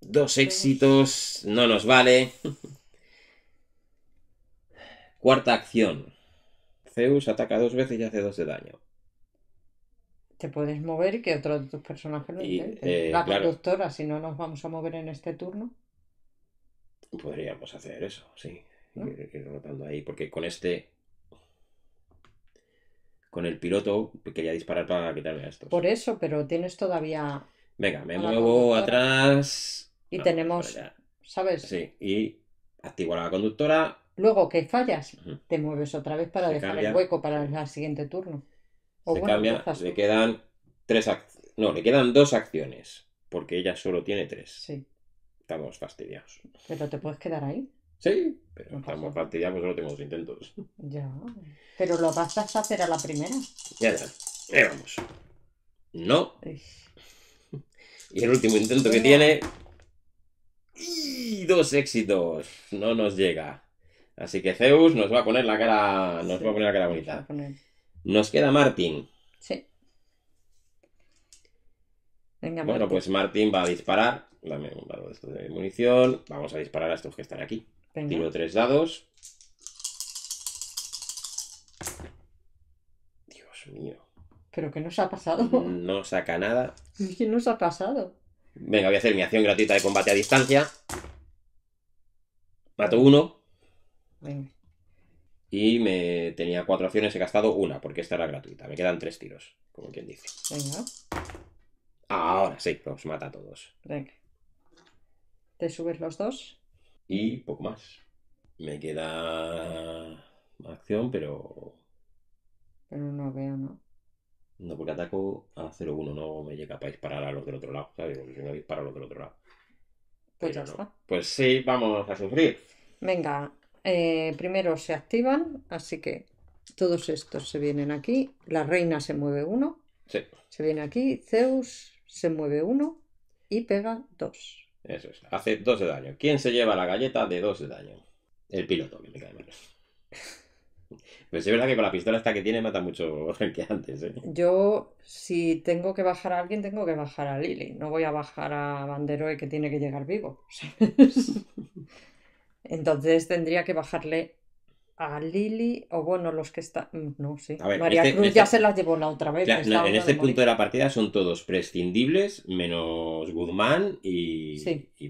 Dos éxitos, no nos vale. Cuarta acción. Zeus ataca dos veces y hace dos de daño. Te puedes mover y que otro de tus personajes lo eh, La conductora, si no nos vamos a mover en este turno. Podríamos hacer eso, sí. ahí, porque con este con el piloto quería disparar para quitarme a estos. Por eso, pero tienes todavía. Venga, me muevo atrás. Y tenemos. ¿Sabes? Sí, y activo la conductora. Luego que fallas, te mueves otra vez para dejar el hueco para el siguiente turno. O se cambia, le quedan tres No, le quedan dos acciones, porque ella solo tiene tres. Sí. Estamos fastidiados. Pero te puedes quedar ahí. Sí, pero estamos partida, pues solo intentos. Ya, pero lo vas a hacer a la primera. Ya está, ahí vamos. No. Y el último intento que tiene... ¡Y dos éxitos! No nos llega. Así que Zeus nos va a poner la cara... Nos va a poner la cara bonita. Nos queda Martín. Sí. Venga, bueno, pues Martín va a disparar. Dame un dado de munición. Vamos a disparar a estos que están aquí. Tiro tres dados. Dios mío. ¿Pero qué nos ha pasado? No saca nada. ¿Qué nos ha pasado? Venga, voy a hacer mi acción gratuita de combate a distancia. Mato uno. Venga. Y me tenía cuatro acciones, he gastado una, porque esta era gratuita. Me quedan tres tiros, como quien dice. Venga. Ahora sí, los mata a todos. Venga. ¿Te subes los dos? Y poco más. Me queda acción, pero. Pero no veo, ¿no? No, porque ataco a 0-1, no me llega para disparar a los del otro lado, ¿sabes? Porque si no disparo a los del otro lado. Pues ya está. Pues sí, vamos a sufrir. Venga, eh, primero se activan, así que todos estos se vienen aquí. La reina se mueve uno. Se viene aquí. Zeus se mueve uno y pega dos. Eso es. Hace 2 de daño. ¿Quién se lleva la galleta de 2 de daño? El piloto, que me cae es verdad que con la pistola esta que tiene mata mucho que antes. ¿eh? Yo, si tengo que bajar a alguien, tengo que bajar a Lily. No voy a bajar a Banderoe que tiene que llegar vivo. Entonces tendría que bajarle a Lili, o bueno, los que están. Mm, no, sí. María este, Cruz este ya se las llevó la otra vez. en este punto de la partida son todos prescindibles, menos Guzmán y,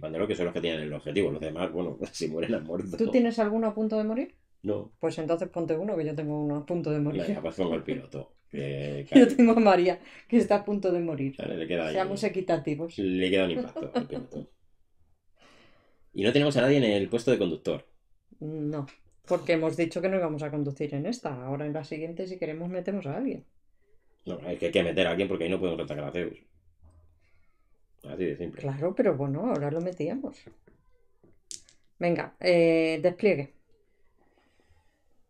Pandero, que son los que tienen el objetivo. Los demás, bueno, si mueren han muerto. ¿Tú tienes alguno a punto de morir? No. Pues entonces ponte uno, que yo tengo uno a punto de morir. Ya, pues pongo el piloto. Yo tengo a María, que está a punto de morir. Seamos equitativos. Le queda un impacto al piloto. Y no tenemos a nadie en el puesto de conductor. No. Porque hemos dicho que no íbamos a conducir en esta. Ahora en la siguiente, si queremos, metemos a alguien. No, hay que meter a alguien porque ahí no podemos atacar a Zeus. Así de simple. Claro, pero bueno, ahora lo metíamos. Venga, eh, despliegue.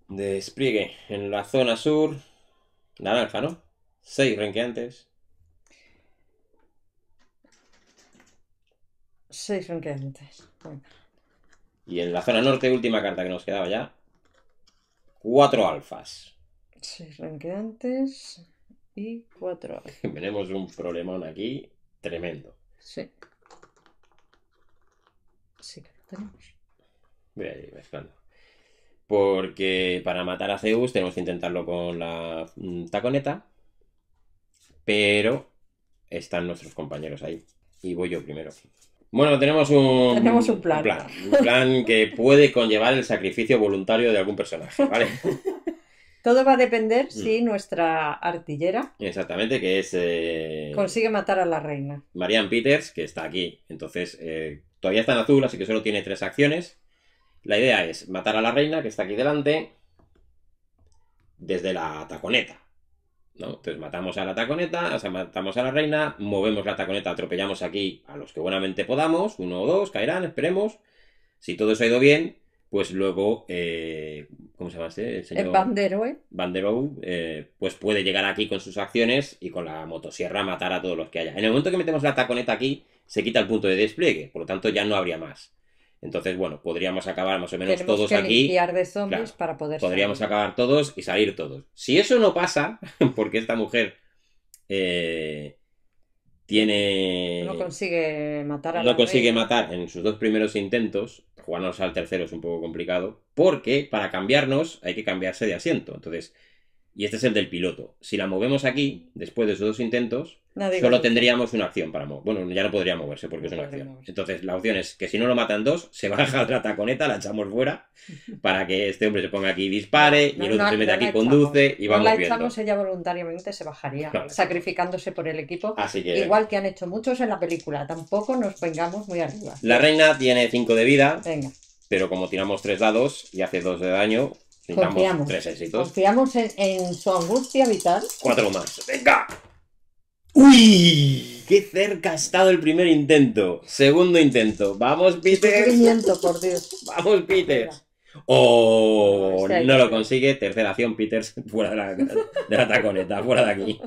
Despliegue en la zona sur. Naranja, ¿no? Seis renqueantes. Seis renqueantes. Venga. Y en la zona norte, última carta que nos quedaba ya. Cuatro alfas. Seis ranqueantes y cuatro alfas. Tenemos un problemón aquí tremendo. Sí. Sí que lo tenemos. Voy a ir mezclando. Porque para matar a Zeus tenemos que intentarlo con la mm, taconeta. Pero están nuestros compañeros ahí. Y voy yo primero. Bueno, tenemos un, plan. que puede conllevar el sacrificio voluntario de algún personaje, Todo va a depender mm. si nuestra artillera. Exactamente, que es. Eh, consigue matar a la reina. Marian Peters, que está aquí. Entonces, eh, todavía está en azul, así que solo tiene tres acciones. La idea es matar a la reina, que está aquí delante, desde la taconeta. ¿no? Entonces matamos a la taconeta, o sea, matamos a la reina, movemos la taconeta, atropellamos aquí a los que buenamente podamos, uno o dos, caerán, esperemos. Si todo eso ha ido bien, pues luego, eh, ¿cómo se llama este? El señor ¿eh? Bandero, eh, pues puede llegar aquí con sus acciones y con la motosierra matar a todos los que haya. En el momento que metemos la taconeta aquí, se quita el punto de despliegue, por lo tanto ya no habría más. Entonces, bueno, podríamos acabar más o menos todos que aquí. de zombies para poder Podríamos acabar todos y salir todos. Si eso no pasa, porque esta mujer eh, tiene. No consigue matar a No consigue matar en sus dos primeros intentos. Jugarnos al tercero es un poco complicado. Porque para cambiarnos hay que cambiarse de asiento. Entonces, y este es el del piloto. Si la movemos aquí, después de sus dos intentos, solo tendríamos una acción para mover. Bueno, ya no podría moverse porque es una acción. Entonces, la opción es que si no lo matan dos, se baja otra taconeta, la echamos fuera, para que este hombre se ponga aquí y dispare, y el otro se mete aquí aquí, conduce, y vamos la echamos, ella voluntariamente se bajaría, sacrificándose por el equipo. Así Igual que han hecho muchos en la película, tampoco nos vengamos muy arriba. La reina tiene cinco de vida. Pero como tiramos tres dados y hace dos de daño, Confiamos. Tres en, su angustia vital. Cuatro más. ¡Venga! ¡Uy! ¡Qué cerca ha estado el primer intento! Segundo intento. ¡Vamos, Peter! por Dios! ¡Vamos, Peter! Oh, no lo consigue. Tercera acción, Peters. fuera de la, taconeta, fuera de aquí.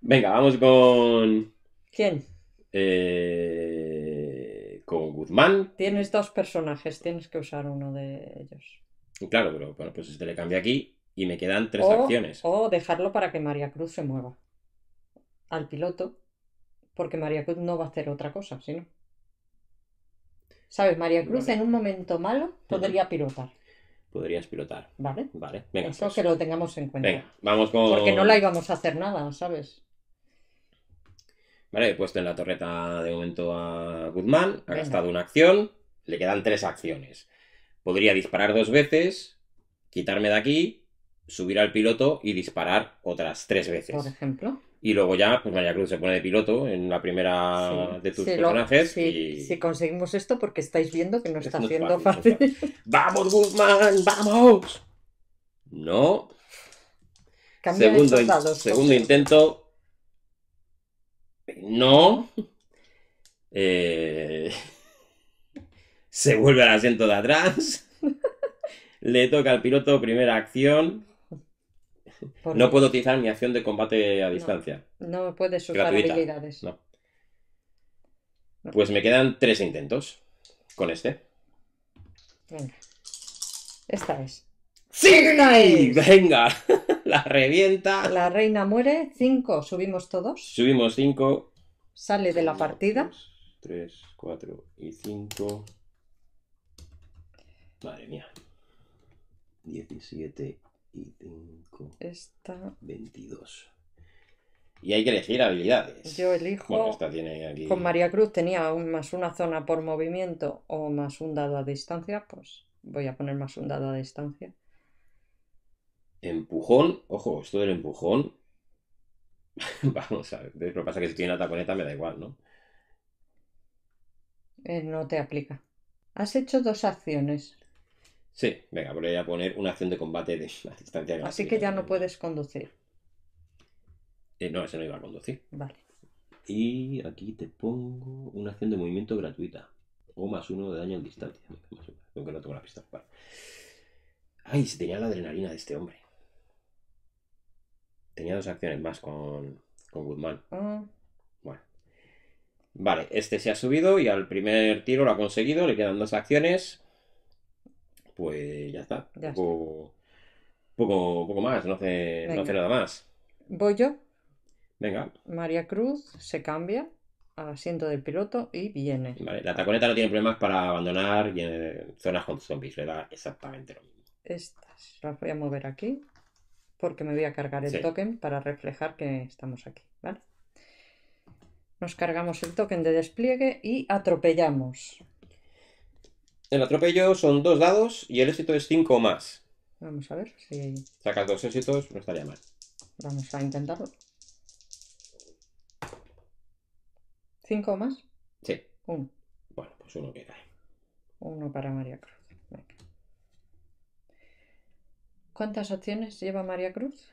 Venga, vamos con. ¿Quién? Eh, con Guzmán. Tienes dos personajes, tienes que usar uno de ellos. Claro, pero bueno, pues este le cambia aquí y me quedan tres acciones. O dejarlo para que María Cruz se mueva al piloto, porque María Cruz no va a hacer otra cosa, sino. ¿Sabes? María Cruz en un momento malo podría pilotar. Podrías pilotar. Vale. Vale. Venga, Eso pues. que lo tengamos en cuenta. Venga, vamos con. Porque no la íbamos a hacer nada, ¿sabes? Vale, he puesto en la torreta de momento a Guzmán, ha gastado una acción, le quedan tres acciones. Podría disparar dos veces, quitarme de aquí, subir al piloto y disparar otras tres veces. Por ejemplo. Y luego ya, pues María Cruz se pone de piloto en la primera de tus personajes. y... Si conseguimos esto, porque estáis viendo que no está haciendo fácil. ¡Vamos, Guzmán! ¡Vamos! No. segundo, segundo intento. No. Eh se vuelve al asiento de atrás, le toca al piloto primera acción. no puedo utilizar mi acción de combate a distancia. No, puedes usar habilidades. Pues me quedan tres intentos con este. Esta es. ¡Signite! Venga, la revienta. La reina muere. Cinco. subimos todos. Subimos cinco. Sale de la partida. Tres, cuatro y cinco... Madre mía. 17 y 5. Esta. 22. Y hay que elegir habilidades. Yo elijo. Con María Cruz tenía aún más una zona por movimiento o más un dado a distancia. Pues voy a poner más un dado a distancia. Empujón. Ojo, esto del empujón. Vamos a ver. Lo que pasa es que si tiene una taconeta me da igual, ¿no? Eh, no te aplica. Has hecho dos acciones. Sí, venga, voy a poner una acción de combate de la distancia. Así que ya no puedes conducir. Eh, no, ese no iba a conducir. Vale. Y aquí te pongo una acción de movimiento gratuita. O más uno de daño en distancia. Aunque no tengo la pista. Vale. Ay, Se tenía la adrenalina de este hombre. Tenía dos acciones más con, con Goodman. Ah. Bueno. Vale, este se ha subido y al primer tiro lo ha conseguido. Le quedan dos acciones pues ya está. poco, más, no hace, nada más. Voy yo. Venga. María Cruz se cambia al asiento del piloto y viene. Vale, la taconeta no tiene problemas para abandonar y zonas con zombies, le exactamente lo mismo. Estas las voy a mover aquí porque me voy a cargar el token para reflejar que estamos aquí, ¿vale? Nos cargamos el token de despliegue y atropellamos. El atropello son dos dados y el éxito es cinco o más. Vamos a ver si. Sacas dos éxitos, no estaría mal. Vamos a intentarlo. ¿Cinco o más? Sí. Uno. Bueno, pues uno queda. Uno para María Cruz. ¿Cuántas opciones lleva María Cruz?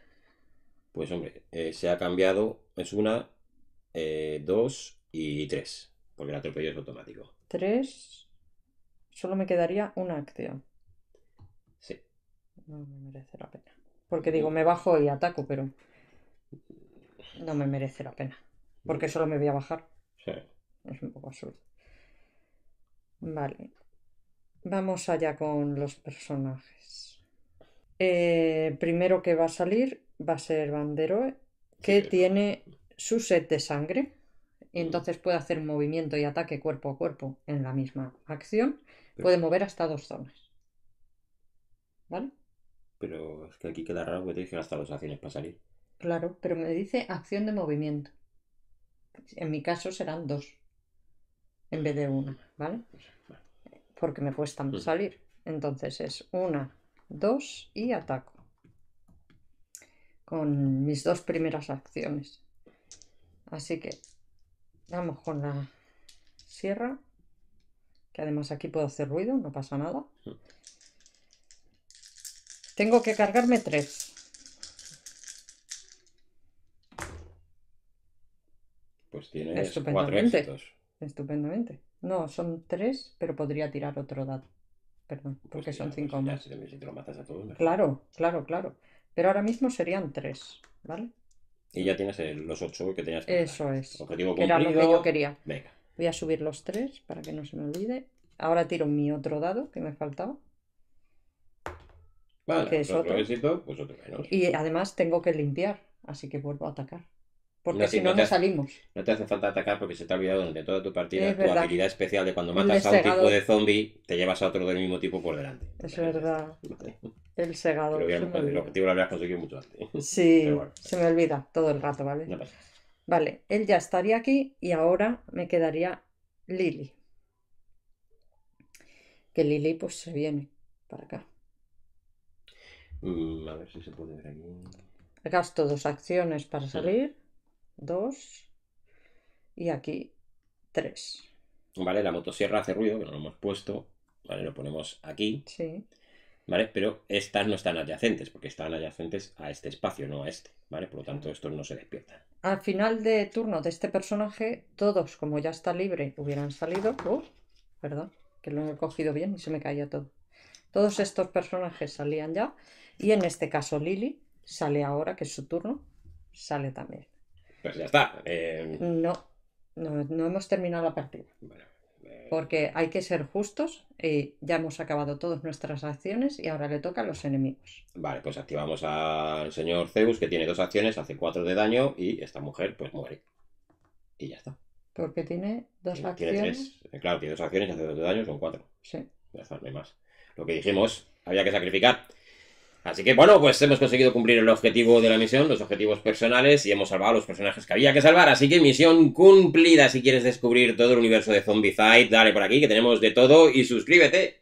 Pues hombre, eh, se ha cambiado. Es una, eh, dos y tres. Porque el atropello es automático. Tres solo me quedaría una acción. Sí. No me merece la pena. Porque digo, me bajo y ataco, pero no me merece la pena. Porque solo me voy a bajar. Sí. Es un poco absurdo. Vale. Vamos allá con los personajes. Eh, primero que va a salir va a ser Bandero que tiene su set de sangre. Mm. entonces puede hacer un movimiento y ataque cuerpo a cuerpo en la misma acción. puede mover hasta dos zonas. ¿Vale? Pero es que aquí queda raro que te dije hasta dos acciones para salir. Claro, pero me dice acción de movimiento. En mi caso serán dos en vez de una, ¿vale? Porque me cuesta mm. salir. Entonces es una, dos y ataco con mis dos primeras acciones. Así que Vamos con la sierra, que además aquí puedo hacer ruido, no pasa nada. Tengo que cargarme tres. Pues tiene Estupendamente. cuatro Estupendamente. No, son tres, pero podría tirar otro dado. Perdón, porque son cinco más. a todos, claro, claro, claro. Pero ahora mismo serían tres, ¿vale? Y ya tienes los 8 que tenías. Que Eso es. Objetivo cumplido. Era lo que yo quería. Venga. Voy a subir los 3 para que no se me olvide. Ahora tiro mi otro dado que me faltaba. Vale, que es otro. pues otro menos. Y además tengo que limpiar, así que vuelvo a atacar. Porque si no, no, salimos. No te hace falta atacar porque se te ha olvidado durante toda tu partida tu habilidad especial de cuando matas a un tipo de zombie, te llevas a otro del mismo tipo por delante. Es verdad. El segador el, objetivo lo habrías conseguido mucho antes. Sí, se me olvida todo el rato, ¿vale? Vale, él ya estaría aquí y ahora me quedaría Lily. Que Lily pues se viene para acá. Mm, a ver si se puede ver aquí. Gasto dos acciones para salir. 2 y aquí 3. Vale, la motosierra hace ruido, que no lo hemos puesto. Vale, lo ponemos aquí. Sí. ¿Vale? Pero estas no están adyacentes, porque están adyacentes a este espacio, no a este, ¿vale? Por lo tanto, estos no se despiertan. Al final de turno de este personaje, todos, como ya está libre, hubieran salido. Uh, perdón, que lo he cogido bien y se me caía todo. Todos estos personajes salían ya, y en este caso Lily sale ahora, que es su turno, sale también. Pues ya está. Em, no, no, hemos terminado la partida. Eh, Porque hay que ser justos y eh, ya hemos acabado todas nuestras acciones y ahora le toca a los enemigos. Vale, pues activamos al señor Zeus que tiene dos acciones, hace cuatro de daño y esta mujer pues muere. Y ya está. Porque tiene dos tiene Tres. Eh, claro, tiene dos acciones y hace dos de daño, son cuatro. Sí. Ya está, no hay más. Lo que dijimos, había que sacrificar. Así que bueno, pues hemos conseguido cumplir el objetivo de la misión, los objetivos personales, y hemos salvado a los personajes que había que salvar. Así que misión cumplida. Si quieres descubrir todo el universo de Zombicide, dale por aquí que tenemos de todo y suscríbete.